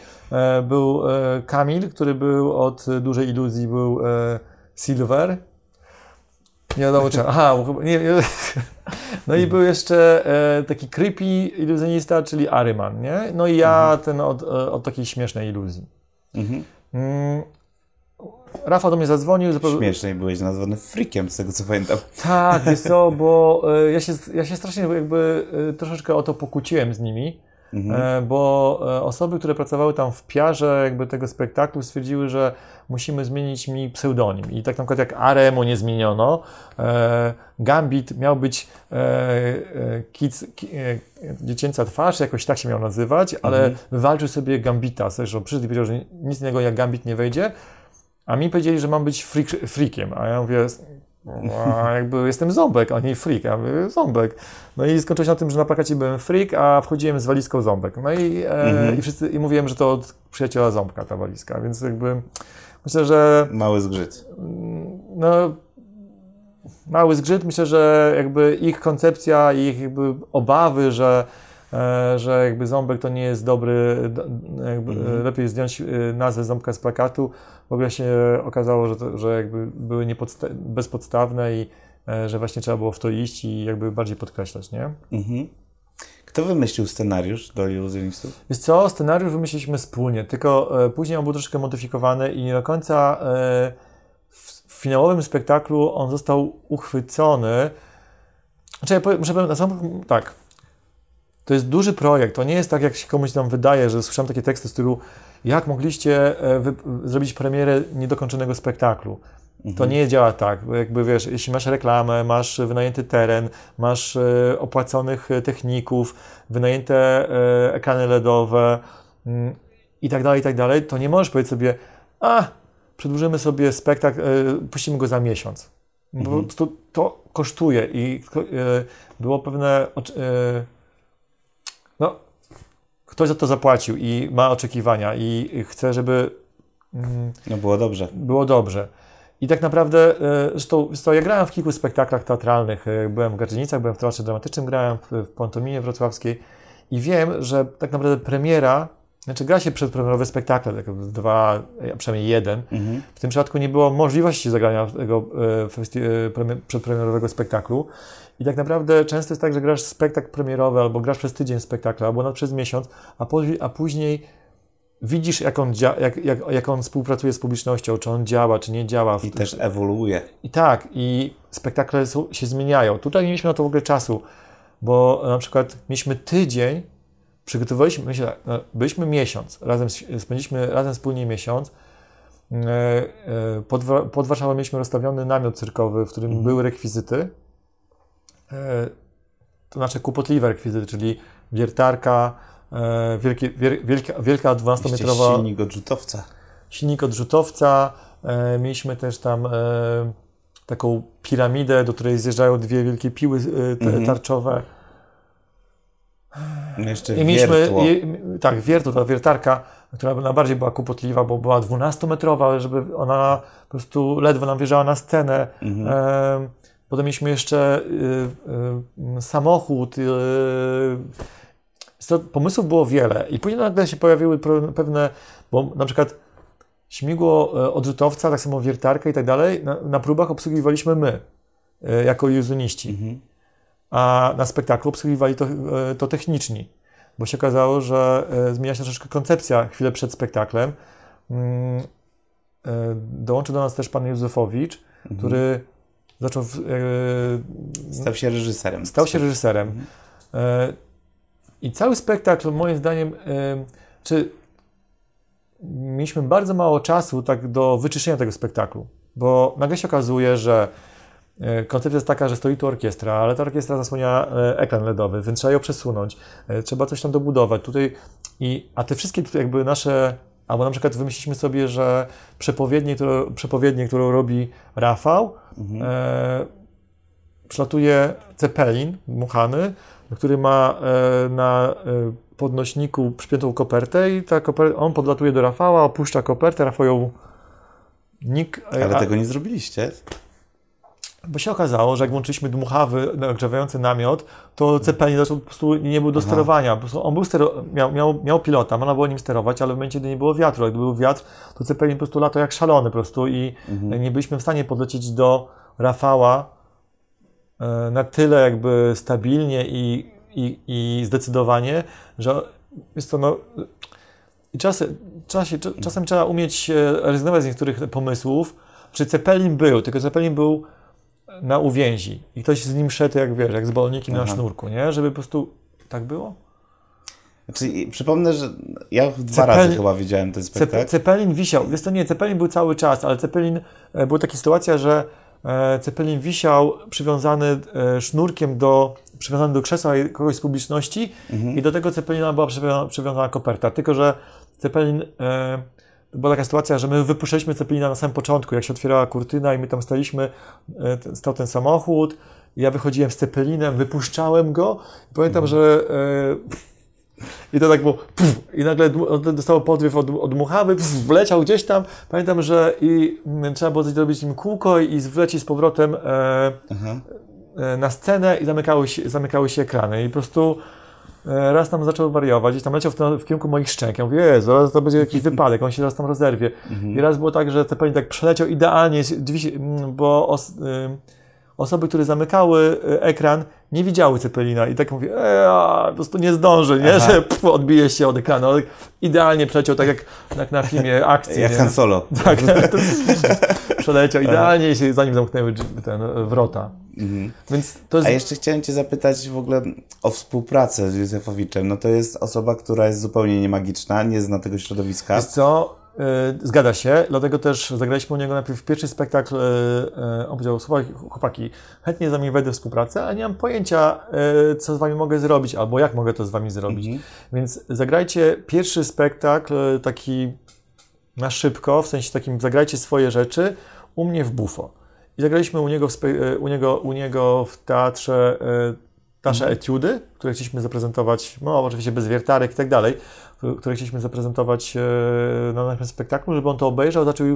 był Kamil, który był od dużej iluzji, był Silver, nie czy. Aha, chyba, nie, No i mhm. był jeszcze e, taki creepy iluzjonista, czyli Aryman, nie? No i ja mhm. ten od, e, od, takiej śmiesznej iluzji. Mhm. Mm. Rafa do mnie zadzwonił. Zapro... Śmieszne i byłeś nazwany frikiem, z tego co pamiętam. Tak, jest co, bo e, ja się, ja się strasznie jakby troszeczkę o to pokłóciłem z nimi, mhm. E, bo e, osoby, które pracowały tam w piarze jakby tego spektaklu stwierdziły, że musimy zmienić mi pseudonim. I tak na przykład jak Aremu nie zmieniono, e, Gambit miał być kids, dziecięca twarz, jakoś tak się miał nazywać, ale mhm. sobie Gambita, że przyszedł i powiedział, że nic niego jak Gambit nie wejdzie, a mi powiedzieli, że mam być freak, freakiem, a ja mówię, no, a jakby jestem ząbek, a nie freak, a ząbek. No i skończyło się na tym, że na plakacie byłem freak, a wchodziłem z walizką ząbek. No i, e, mhm. i, wszyscy, i mówiłem, że to od przyjaciela ząbka ta walizka, więc jakby myślę, że... Mały zgrzyt. No, mały zgrzyt, myślę, że jakby ich koncepcja, ich jakby obawy, że E, że jakby ząbek to nie jest dobry, e, mhm. lepiej zdjąć e, nazwę ząbka z plakatu. W ogóle się okazało, że, to, że jakby były bezpodstawne i że właśnie trzeba było w to iść i jakby bardziej podkreślać, nie? Mhm. Kto wymyślił scenariusz do iluzjonistów? Wiesz co, scenariusz wymyśliliśmy wspólnie, tylko później on był troszkę modyfikowany i nie do końca w finałowym spektaklu on został uchwycony. Znaczy, ja powiem, muszę powiedzieć, na samym tak, to jest duży projekt. To nie jest tak, jak się komuś tam wydaje, że słyszałem takie teksty z stylu jak mogliście e, zrobić premierę niedokończonego spektaklu. To mhm. nie działa tak, bo jakby wiesz, jeśli masz reklamę, masz wynajęty teren, masz e, opłaconych e, techników, wynajęte ekrany LEDowe mm, i tak dalej, i tak dalej, to nie możesz powiedzieć sobie, a przedłużymy sobie spektakl, puścimy go za miesiąc. Bo mhm. to kosztuje i było pewne ktoś za to zapłacił i ma oczekiwania i chce, żeby. Mm, no było dobrze. Było dobrze. I tak naprawdę, e, zresztą, zresztą ja grałem w kilku spektaklach teatralnych. E, byłem w Gardzinicach, byłem w Teatrze Dramatycznym, grałem w, w Wrocławskiej i wiem, że tak naprawdę premiera znaczy gra się przedpremierowe spektakle, tak dwa, a przynajmniej jeden. Mhm. W tym przypadku nie było możliwości zagrania tego e, e przedpremierowego spektaklu. I tak naprawdę często jest tak, że grasz spektakl premierowy, albo grasz przez tydzień spektakla, albo nawet przez miesiąc, a, po, a później widzisz, jak on, jak, jak, jak on współpracuje z publicznością, czy on działa, czy nie działa. I też ewoluuje. I tak, i spektakle są, się zmieniają. Tutaj nie mieliśmy na to w ogóle czasu, bo na przykład mieliśmy tydzień, przygotowaliśmy się, no, byliśmy miesiąc, razem, spędziliśmy razem wspólnie miesiąc. E, e, pod, pod Warszawą mieliśmy rozstawiony namiot cyrkowy, w którym mhm. były rekwizyty. E, to znaczy kłopotliwe rekwizyty, czyli wiertarka, wielka, wielka 12-metrowa... silnik odrzutowca. Silnik odrzutowca. Mieliśmy też tam taką piramidę, do której zjeżdżają dwie wielkie piły mhm. tarczowe. Mhm jeszcze I mieliśmy, i, tak, wiertło, ta wiertarka, która najbardziej była kłopotliwa, bo była 12-metrowa, żeby ona po prostu ledwo nam wjeżdżała na scenę. Mhm. E, potem mieliśmy jeszcze y, y, mm, samochód. Y, pomysłów było wiele. I później nagle się pojawiły pewne, bo na przykład śmigło e, odrzutowca, tak samo wiertarkę i tak dalej, na, na próbach obsługiwaliśmy my, e, jako iluzjoniści. Mhm a na spektaklu obsługiwali to, e, to techniczni, bo się okazało, że e, zmienia się troszeczkę koncepcja chwilę przed spektaklem. Mm, e, Dołączył do nas też pan Józefowicz, mhm. który zaczął. Stał się reżyserem. Stał się reżyserem. Mhm. I cały spektakl, moim zdaniem, czy mieliśmy bardzo mało czasu tak do wyczyszczenia tego spektaklu, bo nagle się okazuje, że E, koncepcja jest taka, że stoi tu orkiestra, ale ta orkiestra zasłania e, ekran LEDowy, więc trzeba ją przesunąć, e, trzeba coś tam dobudować. Tutaj i, a te wszystkie tutaj jakby nasze, albo na przykład wymyśliliśmy sobie, że przepowiednie, które, przepowiednie, którą robi Rafał, mhm. e, przelatuje cepelin muchany, który ma e, na e, podnośniku przypiętą kopertę i ta koper on podlatuje do Rafała, opuszcza kopertę, Rafał ją Nik, ale a, tego nie zrobiliście. Bo się okazało, że jak włączyliśmy dmuchawy grzewający namiot, to Cepelin zaczął po prostu nie był do Aha. sterowania. Po prostu on był stero, miał, miał, miał pilota, można było nim sterować, ale w momencie, gdy nie było wiatru, jak był wiatr, to Cepelin po prostu latał jak szalony po prostu i mhm. nie byliśmy w stanie podlecieć do Rafała e, na tyle jakby stabilnie i, i, i zdecydowanie, że jest to no, i czas, czas, czasem trzeba umieć e, rezygnować z niektórych pomysłów. Czy Cepelin był, tylko Cepelin był na uwięzi i ktoś z nim szedł jak, wiesz, jak z bolnikiem na sznurku, nie? Żeby po prostu... Tak było? Znaczy, przypomnę, że ja dwa Cepelin, razy chyba widziałem ten spektakl. Cepelin wisiał. Jest to nie, Cepelin był cały czas, ale Cepelin, e, była taka sytuacja, że e, Cepelin wisiał przywiązany e, sznurkiem do, przywiązany do krzesła kogoś z publiczności mhm. i do tego Cepelina była przywiązana, przywiązana koperta. Tylko, że Cepelin e, była taka sytuacja, że my wypuszczaliśmy Cepelina na samym początku, jak się otwierała kurtyna i my tam staliśmy, e, stał ten samochód, ja wychodziłem z Cepelinem, wypuszczałem go i pamiętam, mhm. że yy, i to tak było i nagle dostało podwiew od, od muchawy, wleciał gdzieś tam, pamiętam, że i trzeba było zrobić nim kółko i wlecić z powrotem yy, na scenę i zamykały się, zamykały się ekrany i po prostu E, raz tam zaczął wariować, gdzieś tam leciał w, ten, w kierunku moich szczęk. Ja mówię, zaraz to będzie jakiś wypadek, on się zaraz tam rozerwie. Mhm. I raz było tak, że ten tak przeleciał idealnie, bo os, y, osoby, które zamykały e, ekran, nie widziały Cepelina i tak mówię, e, a, po prostu nie zdąży, nie? że pf, odbije się od ekranu. Idealnie przeciął, tak jak, jak na filmie akcji. Jak Han Solo. Tak, tak przeleciał idealnie, się, zanim zamknęły ten, e, wrota. Mhm. Więc to jest... A jeszcze chciałem Cię zapytać w ogóle o współpracę z Józefowiczem. No to jest osoba, która jest zupełnie niemagiczna, nie zna tego środowiska. Wiesz co? E, zgadza się, dlatego też zagraliśmy u niego najpierw pierwszy spektakl. E, e, on powiedział: Słuchaj, chłopaki, chętnie z wami wejdę w współpracę, ale nie mam pojęcia, co z wami mogę zrobić albo jak mogę to z wami zrobić. Mhm. Więc zagrajcie pierwszy spektakl taki na szybko, w sensie takim zagrajcie swoje rzeczy u mnie w bufo. I zagraliśmy u niego w, u niego, u niego w teatrze nasze mhm. etiudy, które chcieliśmy zaprezentować, no oczywiście bez wiertarek i tak dalej, które chcieliśmy zaprezentować e, na naszym spektaklu, żeby on to obejrzał, zaczął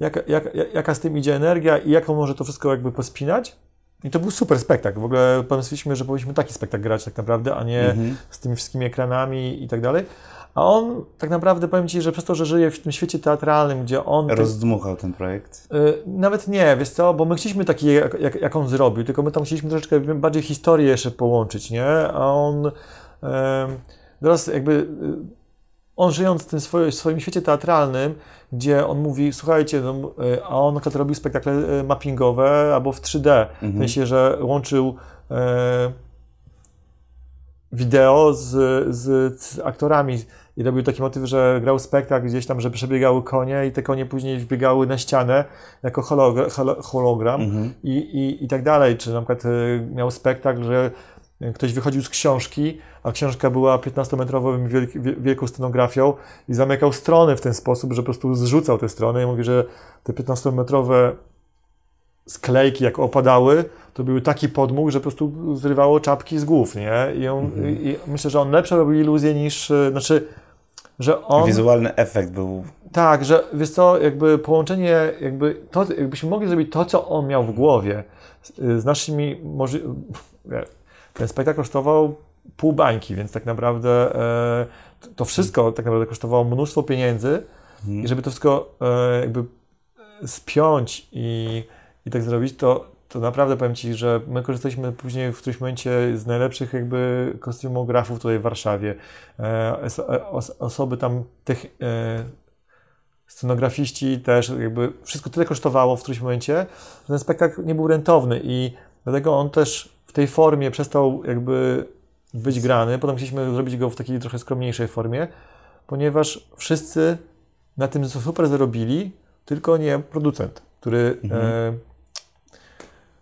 jak, jak, jaka z tym idzie energia i jak on może to wszystko jakby pospinać. I to był super spektakl. W ogóle pomyśleliśmy, że powinniśmy taki spektakl grać tak naprawdę, a nie mhm. z tymi wszystkimi ekranami i tak dalej. A on tak naprawdę, powiem Ci, że przez to, że żyje w tym świecie teatralnym, gdzie on... Rozdmuchał ten projekt? Y, nawet nie, wiesz co, bo my chcieliśmy taki, jak, jak, jak, on zrobił, tylko my tam chcieliśmy troszeczkę bardziej historię jeszcze połączyć, nie? A on... Y, Teraz jakby y, on żyjąc w tym swoim, swoim świecie teatralnym, gdzie on mówi, słuchajcie, no, y, a on kiedy robił spektakle y, mappingowe albo w 3D, mhm. w sensie, że łączył e, wideo z, z, z, aktorami i robił taki motyw, że grał spektakl gdzieś tam, że przebiegały konie i te konie później wbiegały na ścianę jako hologra, hologram mhm. i, i, i tak dalej, czy na przykład miał spektakl, że ktoś wychodził z książki, a książka była 15-metrową wielką scenografią i zamykał strony w ten sposób, że po prostu zrzucał te strony. I mówi, że te 15-metrowe sklejki, jak opadały, to był taki podmuch, że po prostu zrywało czapki z głów, nie? I, on, mhm. i myślę, że on lepsze robił iluzję niż, e, znaczy, że on... Wizualny efekt był... Tak, że wiesz co, jakby połączenie, jakby to, jakbyśmy mogli zrobić to, co on miał w głowie z, e, z naszymi, może... Ten spektakl kosztował pół bańki, więc tak naprawdę e, to wszystko tak naprawdę kosztowało mnóstwo pieniędzy mhm. i żeby to wszystko e, jakby spiąć i, i tak zrobić, to, to naprawdę powiem Ci, że my korzystaliśmy później w którymś momencie z najlepszych jakby kostiumografów tutaj w Warszawie. E, osoby tam tych scenografiści też, jakby wszystko tyle kosztowało w którymś momencie, że ten spektakl nie był rentowny i dlatego on też w tej formie przestał jakby być grany. Potem chcieliśmy zrobić go w takiej trochę skromniejszej formie, ponieważ wszyscy na tym super zarobili, tylko nie producent, który mhm. e,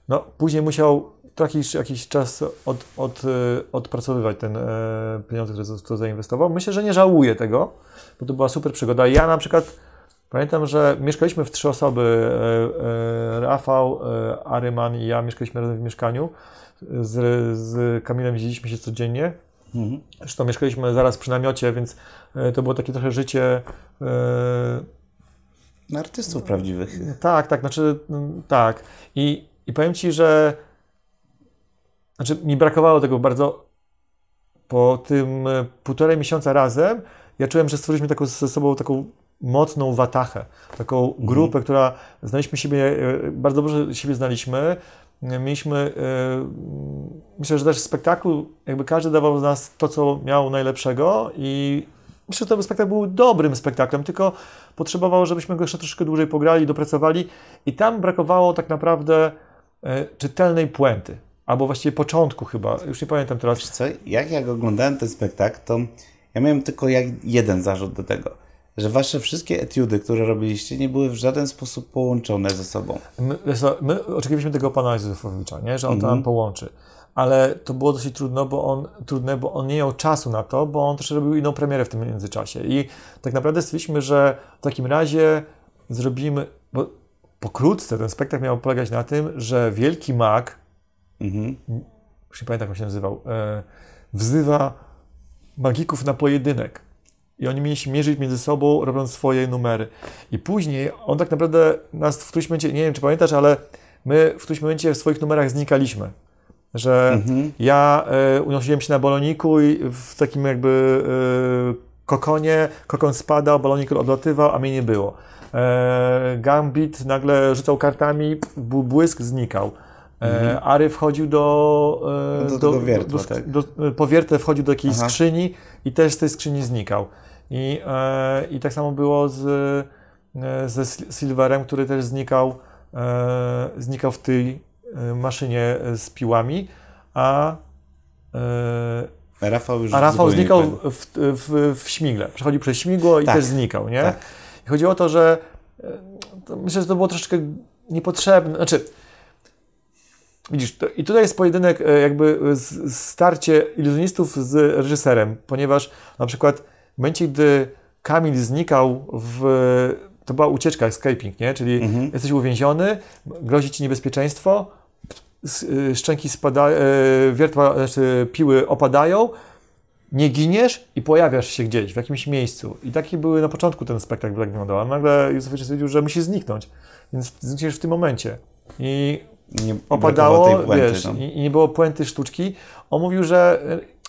no, później musiał jakiś, jakiś czas od, od, e, odpracowywać ten e, pieniądze, które, które zainwestował. Myślę, że nie żałuję tego, bo to była super przygoda. Ja na przykład pamiętam, że mieszkaliśmy w trzy osoby, e, e, Rafał, e, Aryman i ja mieszkaliśmy razem w mieszkaniu z, z Kamilem widzieliśmy się codziennie. Mhm. Zresztą mieszkaliśmy zaraz przy namiocie, więc e, to było takie trochę życie. E... Artystów prawdziwych. No tak, tak, znaczy mm, tak. I, i powiem ci, że znaczy mi brakowało tego bardzo po tym e, półtorej miesiąca razem. Ja czułem, że stworzyliśmy taką ze sobą taką mocną watachę, taką mhm. grupę, mhm. która znaliśmy siebie, e, bardzo dobrze siebie znaliśmy, mieliśmy, e, myślę, że też w spektaklu jakby każdy dawał z nas to, co miał najlepszego i myślę, że ten spektakl był dobrym spektaklem, tylko potrzebowało, żebyśmy go jeszcze troszkę dłużej pograli, dopracowali i tam brakowało tak naprawdę e, czytelnej puenty, albo właściwie początku chyba, już nie pamiętam teraz. Wiesz co, jak ja oglądałem ten spektakl, to ja miałem tylko jeden zarzut do tego że wasze wszystkie etiudy, które robiliście, nie były w żaden sposób połączone ze sobą. My, my oczekiwaliśmy tego pana Józefowicza, nie? że on to nam mhm. połączy. Ale to było dosyć trudno, bo on, trudne, bo on nie miał czasu na to, bo on też robił inną premierę w tym międzyczasie. I tak naprawdę stwierdziliśmy, że w takim razie zrobimy, bo pokrótce ten spektakl miał polegać na tym, że wielki mag, mhm. już nie pamiętam jak on się nazywał, e, wzywa magików na pojedynek i oni mieli się mierzyć między sobą, robiąc swoje numery. I później on tak naprawdę nas w którymś momencie, nie wiem czy pamiętasz, ale my w którymś momencie w swoich numerach znikaliśmy. Że mhm. ja y, unosiłem się na baloniku i w takim jakby y, kokonie, kokon spadał, balonik odlatywał, a mnie nie było. E, Gambit nagle rzucał kartami, błysk, znikał. E, mhm. Ary wchodził do, e, do, do, do, wiertła, do, tak. do, wchodził do jakiejś Aha. skrzyni i też z tej skrzyni znikał. I, e, i tak samo było z, e, ze Silverem, który też znikał, e, znikał w tej maszynie z piłami, a Rafał, już a Rafał znikał w, w, w, śmigle. Przechodził przez śmigło i tak, też znikał, nie? Tak. I chodziło o to, że to myślę, że to było troszeczkę niepotrzebne. Znaczy, widzisz, to, i tutaj jest pojedynek, jakby starcie iluzjonistów z reżyserem, ponieważ na przykład momencie, gdy Kamil znikał w to była ucieczka, escaping, nie? Czyli mhm. jesteś uwięziony, grozi ci niebezpieczeństwo, y, szczęki spadają, y, wiertła, znaczy piły opadają, nie giniesz i pojawiasz się gdzieś, w jakimś miejscu. I taki były na początku ten spektakl Black Widow, a nagle Józef stwierdził, że musi zniknąć, więc znikniesz w tym momencie. I nie opadało, puenty, wiesz, no. i, i nie było puenty sztuczki. On mówił, że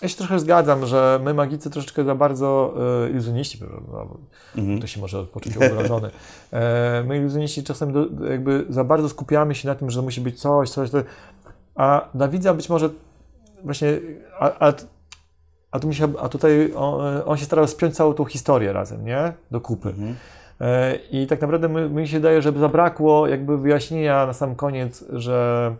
ja się trochę zgadzam, że my magicy troszeczkę za bardzo, e, iluzjoniści, no, mhm. to się może poczuć obrażony, e, my iluzjoniści czasem do, jakby za bardzo skupiamy się na tym, że musi być coś, coś, to, a dla widza być może właśnie, a, a, a, tu się, a tutaj on, on, się starał spiąć całą tą historię razem, nie? Do kupy. Mhm. E, I tak naprawdę mi się daje, że zabrakło jakby wyjaśnienia na sam koniec, że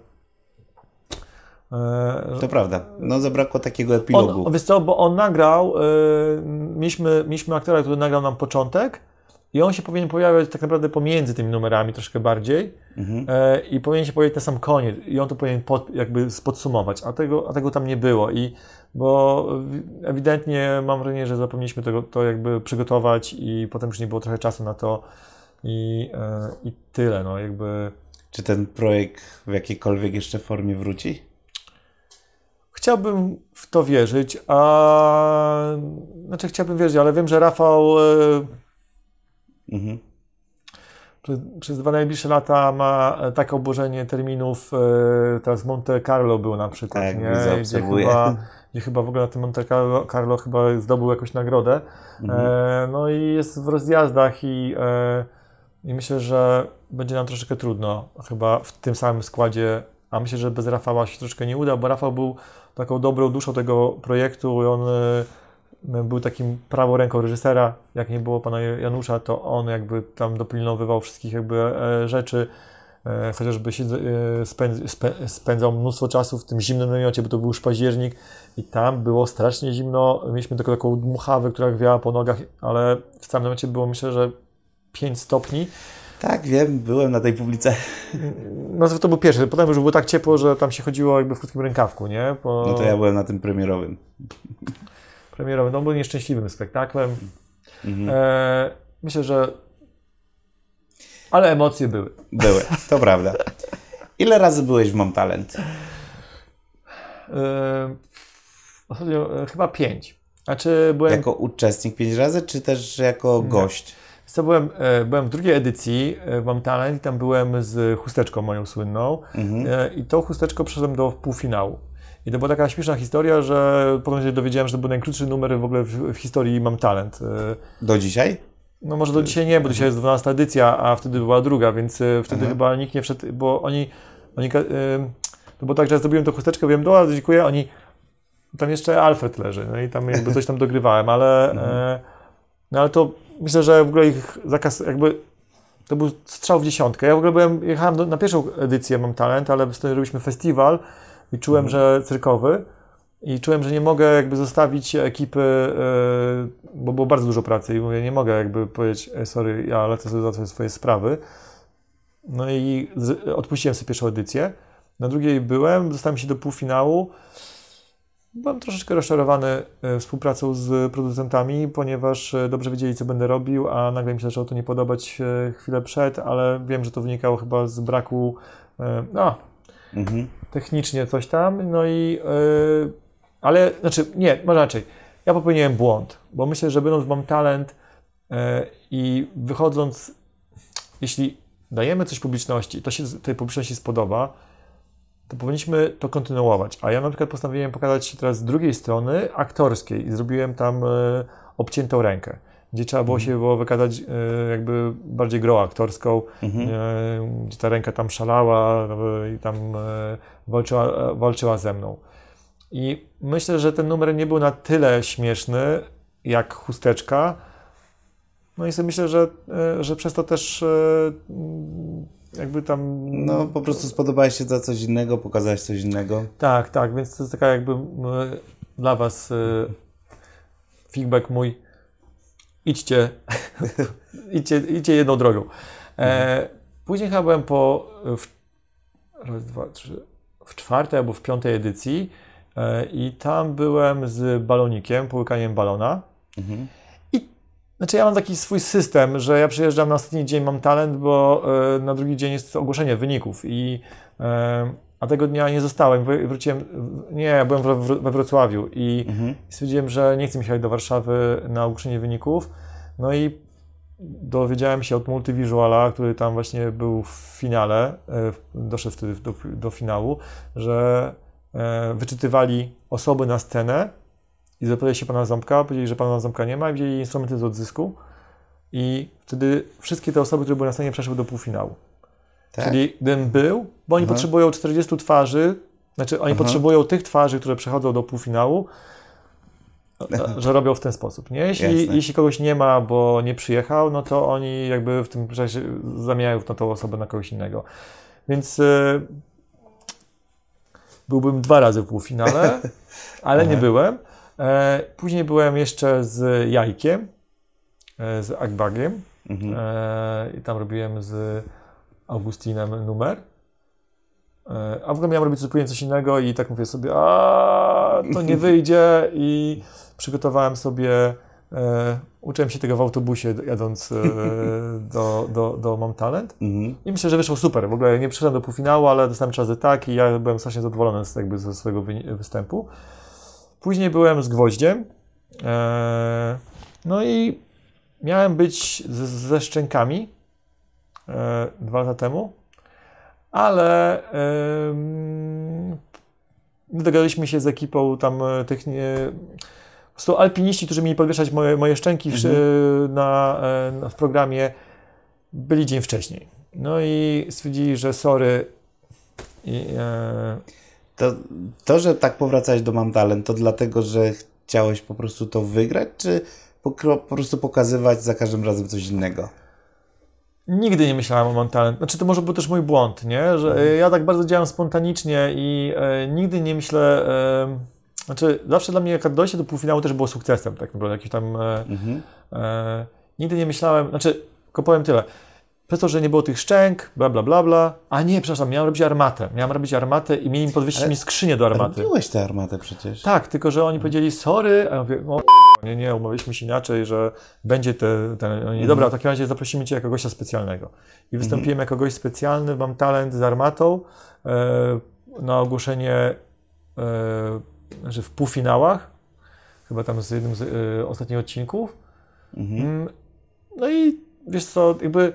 E, to prawda. No zabrakło takiego epilogu. On, wiesz co, bo on nagrał, e, mieliśmy, mieliśmy aktora, który nagrał nam początek i on się powinien pojawiać tak naprawdę pomiędzy tymi numerami troszkę bardziej mhm. E, i powinien się pojawić na sam koniec i on to powinien pod, jakby podsumować, a tego, a tego tam nie było i bo ewidentnie mam wrażenie, że zapomnieliśmy tego, to jakby przygotować i potem już nie było trochę czasu na to i, i tyle, no jakby... Czy ten projekt w jakiejkolwiek jeszcze formie wróci? Chciałbym w to wierzyć, a znaczy chciałbym wierzyć, ale wiem, że Rafał e, mhm. przez, przez dwa najbliższe lata ma takie obłożenie terminów. E, teraz Monte Carlo był na przykład, tak, nie? gdzie, chyba, gdzie chyba w ogóle na tym Monte Carlo, Carlo chyba zdobył jakąś nagrodę. Mhm. E, no i jest w rozjazdach i, e, i myślę, że będzie nam troszeczkę trudno chyba w tym samym składzie a myślę, że bez Rafała się troszkę nie uda, bo Rafał był taką dobrą duszą tego projektu. On e, był takim prawą ręką reżysera. Jak nie było pana Janusza, to on jakby tam dopilnowywał wszystkich jakby e, rzeczy. E, chociażby siedzę, spędzał mnóstwo czasu w tym zimnym namiocie, bo to był już październik i tam było strasznie zimno. Mieliśmy tylko taką dmuchawę, która wiała po nogach, ale w samym namiocie było myślę, że 5 stopni. Tak, wiem, byłem na tej publice. No to, był pierwszy, potem już było tak ciepło, że tam się chodziło jakby w krótkim rękawku, nie? Bo... No to ja byłem na tym premierowym. Premierowym, no był nieszczęśliwym spektaklem. Mhm. E, myślę, że... Ale emocje były. Były, to prawda. Ile razy byłeś w Mam Talent? E, ostatnio, e, chyba pięć. A czy byłem... Jako uczestnik pięć razy, czy też jako gość? co, byłem, e, byłem w drugiej edycji e, Mam Talent i tam byłem z chusteczką moją słynną mhm. E, i to chusteczko przeszedłem do półfinału. I to była taka śmieszna historia, że potem się dowiedziałem, że to był najkrótszy numer w ogóle w, w historii Mam Talent. Do dzisiaj? No może do dzisiaj nie, bo dzisiaj jest 12 edycja, a wtedy była druga, więc wtedy mhm. chyba nikt nie wszedł, bo oni, oni no bo tak, że zrobiłem to chusteczkę, wiem, dobra, dziękuję, oni, tam jeszcze Alfred leży, no i tam jakby coś tam dogrywałem, ale mhm. No ale to myślę, że w ogóle ich zakaz jakby to był strzał w dziesiątkę. Ja w ogóle byłem, jechałem do, na pierwszą edycję Mam Talent, ale z tym robiliśmy festiwal i czułem, mhm. że cyrkowy i czułem, że nie mogę jakby zostawić ekipy, e, bo było bardzo dużo pracy i mówię, nie mogę jakby powiedzieć, sorry, ja lecę sobie załatwiać swoje sprawy. No i odpuściłem sobie pierwszą edycję. Na drugiej byłem, dostałem się do półfinału byłem troszeczkę rozczarowany e, współpracą z producentami, ponieważ e, dobrze wiedzieli, co będę robił, a nagle mi się zaczęło to nie podobać e, chwilę przed, ale wiem, że to wynikało chyba z braku no, mhm. technicznie coś tam, no i ale, znaczy nie, może raczej, ja popełniłem błąd, bo myślę, że będąc mam talent i wychodząc, jeśli dajemy coś publiczności, to się tej publiczności spodoba, to powinniśmy to kontynuować. A ja na przykład postanowiłem pokazać się teraz z drugiej strony aktorskiej i zrobiłem tam e, obciętą rękę gdzie trzeba było mhm. się było wykazać e, jakby bardziej grą aktorską, mhm. E, gdzie ta ręka tam szalała no, i tam walczyła, walczyła ze mną. I myślę, że ten numer nie był na tyle śmieszny jak chusteczka. No i sobie myślę, że, że przez to też jakby tam... No mm, po prostu spodobałeś się za coś innego, pokazałeś coś innego. Tak, tak, więc to jest taka jakby dla Was y, feedback mój, idźcie, idźcie, idźcie jedną drogą. E, później chyba byłem po y, w, raz, dwa, trzy, w czwartej albo w piątej edycji e, i tam byłem z balonikiem, połykaniem balona. Mhm. Znaczy ja mam taki swój system, że ja przyjeżdżam na ostatni dzień, mam talent, bo e, na drugi dzień jest ogłoszenie wyników i e, a tego dnia nie zostałem, wróciłem, nie, byłem we Wrocławiu i mhm. stwierdziłem, że nie chcę mi jechać do Warszawy na ogłoszenie wyników, no i dowiedziałem się od Multivisuala, który tam właśnie był w finale, e, doszedł wtedy do, do finału, że wyczytywali osoby na scenę, i zapytali się pana Ząbka, powiedzieli, że pana Ząbka nie ma i wzięli instrumenty z odzysku i wtedy wszystkie te osoby, które były na scenie przeszły do półfinału. Tak? Czyli gdybym był, bo oni Aha. potrzebują 40 twarzy, znaczy oni Aha. potrzebują tych twarzy, które przechodzą do półfinału, że robią w ten sposób. Nie? Jeśli, jeśli kogoś nie ma, bo nie przyjechał, no to oni jakby w tym czasie zamieniają na tą osobę na kogoś innego. Więc e, byłbym dwa razy w półfinale, ale nie byłem. E, później byłem jeszcze z Jajkiem, e, z Agbagiem mhm. E, i tam robiłem z Augustinem numer. A w ogóle miałem robić zupełnie coś innego i tak mówię sobie, a to nie wyjdzie i przygotowałem sobie, e, uczyłem się tego w autobusie jadąc e, do, do, do Mam Talent mhm. i myślę, że wyszło super. W ogóle nie przyszedłem do półfinału, ale dostałem czas tak i ja byłem strasznie zadowolony z, jakby, ze swojego występu. Później byłem z gwoździem. E, no i miałem być z, ze szczękami e, dwa lata temu, ale dogadaliśmy się z ekipą tam e, tych. Nie, po prostu alpiniści, którzy mieli podwieszać moje, moje szczęki mhm. w, na, na, w programie, byli dzień wcześniej. No i stwierdzili, że sorry. I, e, to, to, że tak powracałeś do Mam Talent, to dlatego, że chciałeś po prostu to wygrać, czy po, po prostu pokazywać za każdym razem coś innego? Nigdy nie myślałem o mam talent. Znaczy, to może był też mój błąd, nie? Że mhm. E, ja tak bardzo działam spontanicznie i e, nigdy nie myślę. E, znaczy, zawsze dla mnie, jak dojście do półfinału też było sukcesem, tak naprawdę. Jakiś tam. E, mhm. E, nigdy nie myślałem. Znaczy, tylko powiem tyle przez to, że nie było tych szczęk, bla, bla, bla, bla. A nie, przepraszam, miałem robić armatę. Miałem robić armatę i mieli mi podwyższyć mi skrzynię do armaty. Robiłeś tę armatę przecież. Tak, tylko że oni powiedzieli sorry, a ja mówię, o, nie, nie, umawialiśmy się inaczej, że będzie te, te oni, no dobra, w mhm. takim razie zaprosimy cię jako gościa specjalnego. I mhm. wystąpiłem jako gość specjalny, mam talent z armatą e, na ogłoszenie e, że w półfinałach, chyba tam z jednym z e, ostatnich odcinków. Mhm. Mm, no i wiesz co, jakby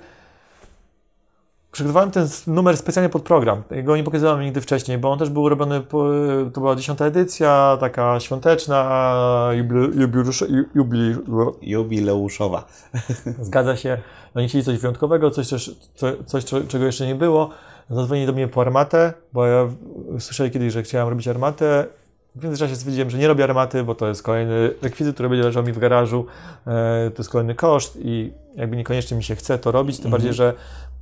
Przygotowałem ten numer specjalnie pod program. Go nie pokazywałem nigdy wcześniej, bo on też był robiony, e, to była dziesiąta edycja, taka świąteczna, jubileuszowa. Zgadza się. Oni chcieli coś wyjątkowego, coś, coś czego jeszcze nie było. Zadzwonili do mnie po armatę, bo ja słyszeli kiedyś, że chciałem robić armatę w międzyczasie stwierdziłem, że nie robię armaty, bo to jest kolejny rekwizyt, który będzie leżał mi w garażu, e, to jest kolejny koszt i jakby niekoniecznie mi się chce to robić, tym mhm. bardziej, że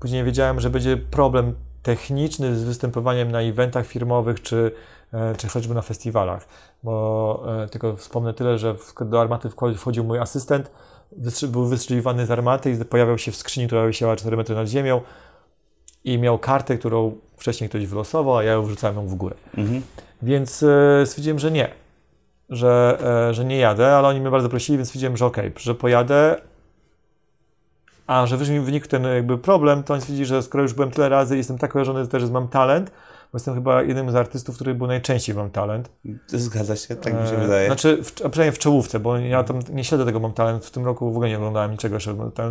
Później wiedziałem, że będzie problem techniczny z występowaniem na eventach firmowych czy, e, czy choćby na festiwalach. Bo e, tylko wspomnę tyle, że do armaty wchodził mój asystent, był wystrzeliwany z armaty i pojawiał się w skrzyni, która wisiała 4 metry nad ziemią i miał kartę, którą wcześniej ktoś wylosował, a ja ją wrzucałem ją w górę. Mhm. Więc e, stwierdziłem, że nie, że, że nie jadę, ale oni mnie bardzo prosili, więc stwierdziłem, że okej, okay, że pojadę, a że wynikł ten jakby problem, to on stwierdzi, że skoro już byłem tyle razy i jestem tak kojarzony też, mam talent, bo jestem chyba jednym z artystów, który był najczęściej mam talent. Zgadza się, tak mi się e, wydaje. Znaczy, w, a przynajmniej w czołówce, bo ja tam nie śledzę tego mam talent, w tym roku w ogóle nie oglądałem niczego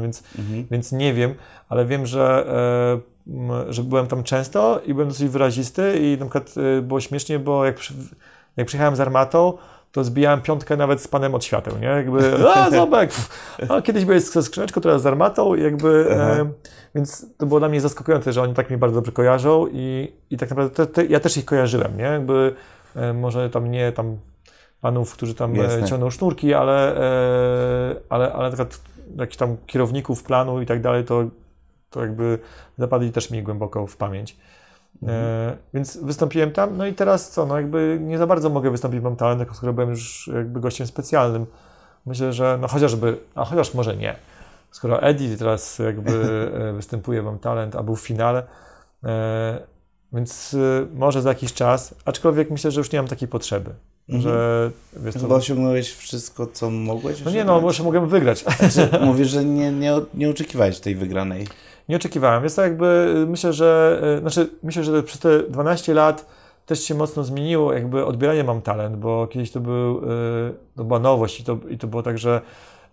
więc, mhm. więc nie wiem, ale wiem, że, e, że byłem tam często i byłem dosyć wyrazisty i na przykład e, było śmiesznie, bo jak, jak przyjechałem z armatą, to zbijałem piątkę nawet z panem od świateł, nie? Jakby, a Zobek, a kiedyś byłeś ze skrzyneczką, teraz z armatą, jakby, e, więc to było dla mnie zaskakujące, że oni tak mi bardzo dobrze kojarzą i, i tak naprawdę te, te, ja też ich kojarzyłem, nie? Jakby, e, może tam nie tam panów, którzy tam e, Jasne. ciągną sznurki, ale, e, ale, ale na przykład jakichś tam kierowników planu i tak dalej, to, to jakby zapadli też mi głęboko w pamięć. Mhm. więc wystąpiłem tam, no i teraz co, no jakby nie za bardzo mogę wystąpić, mam talent, skoro byłem już jakby gościem specjalnym. Myślę, że no chociażby, a chociaż może nie. Skoro Eddie teraz jakby e, występuje, mam talent, a był w finale, e, więc może za jakiś czas, aczkolwiek myślę, że już nie mam takiej potrzeby. Mhm. Że, wiesz, Chyba co... osiągnąłeś wszystko, co mogłeś. No nie, no, może mogłem wygrać. Znaczy, mówisz, że nie, nie, nie oczekiwałeś tej wygranej nie oczekiwałem. Jest to jakby, y, myślę, że, y, znaczy, myślę, że przez te 12 lat też się mocno zmieniło jakby odbieranie Mam Talent, bo kiedyś to, był, y, to była nowość i to, i to było tak, że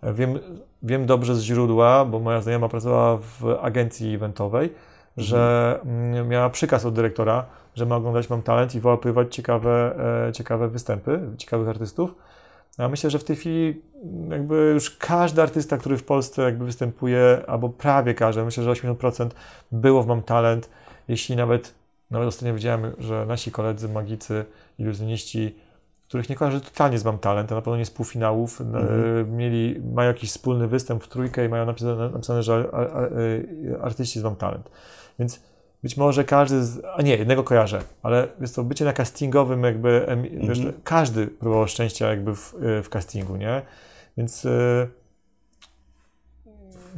wiem, wiem dobrze z źródła, bo moja znajoma pracowała w agencji eventowej, mhm. że mhm. miała przykaz od dyrektora, że ma oglądać Mam Talent i wyłapywać ciekawe, e, ciekawe występy, ciekawych artystów. Ja myślę, że w tej chwili mm, jakby już każdy artysta, który w Polsce jakby występuje, albo prawie każdy, myślę, że 80% było w Mam Talent, jeśli nawet, nawet ostatnio widziałem, że nasi koledzy magicy, iluzjoniści, których nie kojarzę totalnie z Mam Talent, a na pewno nie z półfinałów, e, mhm. mieli, mają jakiś wspólny występ w trójkę i mają napisane, napisane że e, artyści z Mam Talent. Więc być może każdy z, a nie, jednego kojarzę, ale jest to bycie na castingowym jakby, wiesz, mhm. każdy próbował szczęścia jakby w, y, w castingu, nie? Więc y,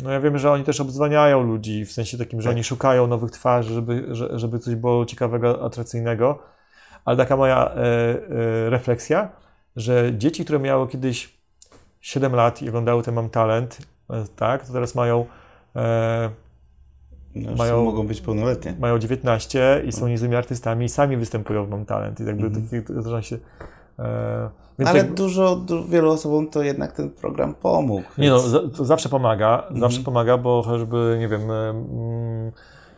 no ja wiem, że oni też obzwaniają ludzi, w sensie takim, że tak. oni szukają nowych twarzy, żeby, żeby coś było ciekawego, atrakcyjnego. Ale taka moja e, e, refleksja, że dzieci, które miały kiedyś 7 lat i oglądały ten Mam Talent, e, tak, to teraz mają e, no, mają, mogą być pełnoletnie. Mają 19 i są no. niezłymi artystami i sami występują w Mam Talent. I jakby mm -hmm. się... E, Ale jak... dużo, wielu osobom to jednak ten program pomógł. Więc... Nie no, to zawsze pomaga, mm -hmm. zawsze pomaga, bo chociażby, nie wiem, e, mm,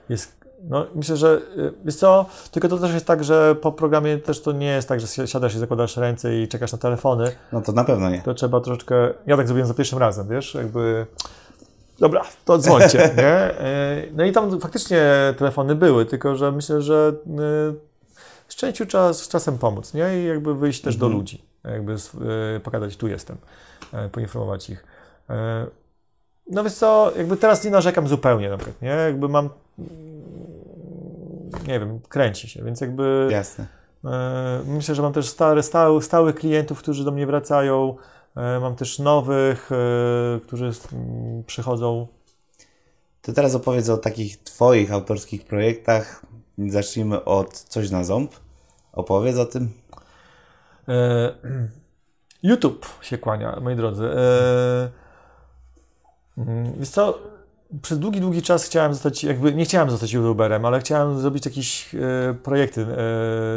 jest no, myślę, że e, wiesz co, tylko to też jest tak, że po programie też to nie jest tak, że siadasz i zakładasz ręce i czekasz na telefony. No to na pewno nie. To trzeba troszeczkę, ja tak zrobiłem za pierwszym razem, wiesz, jakby dobra, to dzwońcie. nie? E, no i tam faktycznie telefony były, tylko że myślę, że szczęściu e, czas z czasem pomóc, nie? I jakby wyjść też do mhm. ludzi, jakby e, pokazać, tu jestem, poinformować ich. No więc co, jakby teraz nie narzekam zupełnie na przykład, nie? Jakby mam, mm, nie wiem, kręci się, więc jakby... Jasne. Myślę, że mam też stary, stały, stałych klientów, którzy do mnie wracają, E, mam też nowych, e, którzy przychodzą. To teraz opowiedz o takich Twoich autorskich projektach. Zacznijmy od Coś na ząb. Opowiedz o tym. E, YouTube się kłania, moi drodzy. Mm, wiesz co, przez długi, długi czas chciałem zostać, jakby nie chciałem zostać youtuberem, ale chciałem zrobić jakieś projekty,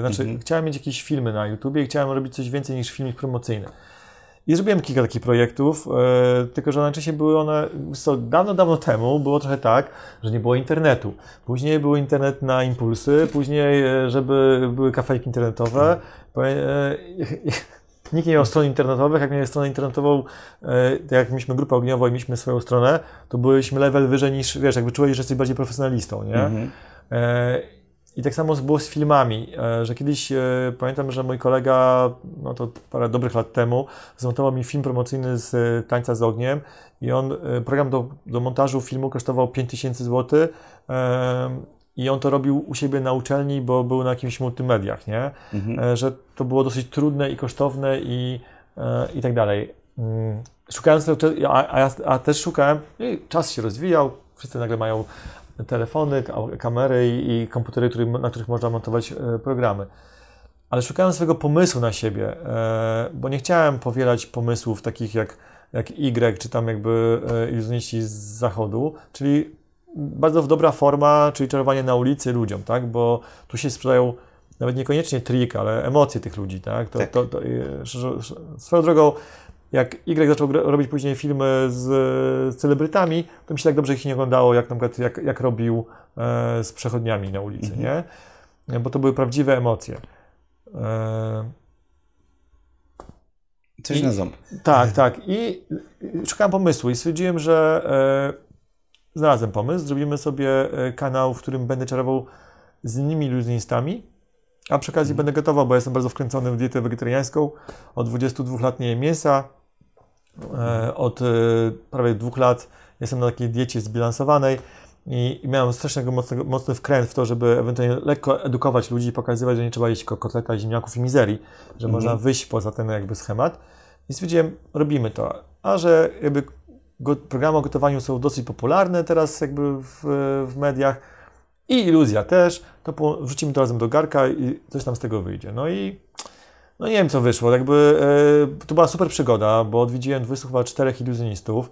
znaczy mhm. chciałem mieć jakieś filmy na YouTubie i chciałem robić coś więcej niż filmik promocyjny. I zrobiłem kilka takich projektów, yy, tylko że najczęściej były one, so, dawno, dawno temu było trochę tak, że nie było internetu. Później był internet na impulsy, później, e, żeby były kafejki internetowe. Yy, yy, Nikt nie miał stron internetowych, jak miałem stronę internetową, jak mieliśmy grupę ogniową i mieliśmy swoją stronę, to byliśmy level wyżej niż, wiesz, jakby czułeś, że jesteś bardziej profesjonalistą, nie? Mhm. I tak samo było z filmami, e, że kiedyś e, pamiętam, że mój kolega, no to parę dobrych lat temu, zmontował mi film promocyjny z e, Tańca z Ogniem i on, program do, do montażu filmu kosztował 5000 zł. I on to robił u siebie na uczelni, bo był na jakimś multimediach, nie? Mhm. Że to było dosyć trudne i kosztowne i, i tak dalej. Mm, szukałem, a, a, a też szukałem, no czas się rozwijał, wszyscy nagle mają telefony, kamery i komputery, na których można montować e, programy. Ale szukałem swojego pomysłu na siebie, e, bo nie chciałem powielać pomysłów takich jak, jak Y, czy tam jakby juzniści e, z zachodu, czyli bardzo dobra forma, czyli czerwanie na ulicy ludziom, tak? Bo tu się sprzedają nawet niekoniecznie trik, ale emocje tych ludzi, tak? To, tak. To, to, swoją drogą jak Y zaczął robić później filmy z, z, celebrytami, to mi się tak dobrze ich nie oglądało, jak na przykład jak, jak robił e, z przechodniami na ulicy, mhm. nie? E, bo to były prawdziwe emocje. E... Coś I, na ząb. Tak, tak. I szukałem pomysłu i stwierdziłem, że e, znalazłem pomysł. Zrobimy sobie e, kanał, w którym będę czarował z innymi luzinistami. a przy okazji mm. będę gotował, bo jestem bardzo wkręcony w dietę wegetariańską. Od 22 lat nie jem mięsa, E, od e, prawie dwóch lat jestem na takiej diecie zbilansowanej i, miałem strasznie mocnego, mocny wkręt w to, żeby ewentualnie lekko edukować ludzi i pokazywać, że nie trzeba jeść tylko kotleta, ziemniaków i mizerii, że mhm. można wyjść poza ten jakby schemat. I stwierdziłem, robimy to. A że jakby programy o gotowaniu są dosyć popularne teraz jakby w, w mediach i iluzja też, to wrzucimy to razem do garka i coś tam z tego wyjdzie. No i no nie wiem, co wyszło. Jakby, e, to była super przygoda, bo odwiedziłem 20 chyba czterech iluzjonistów.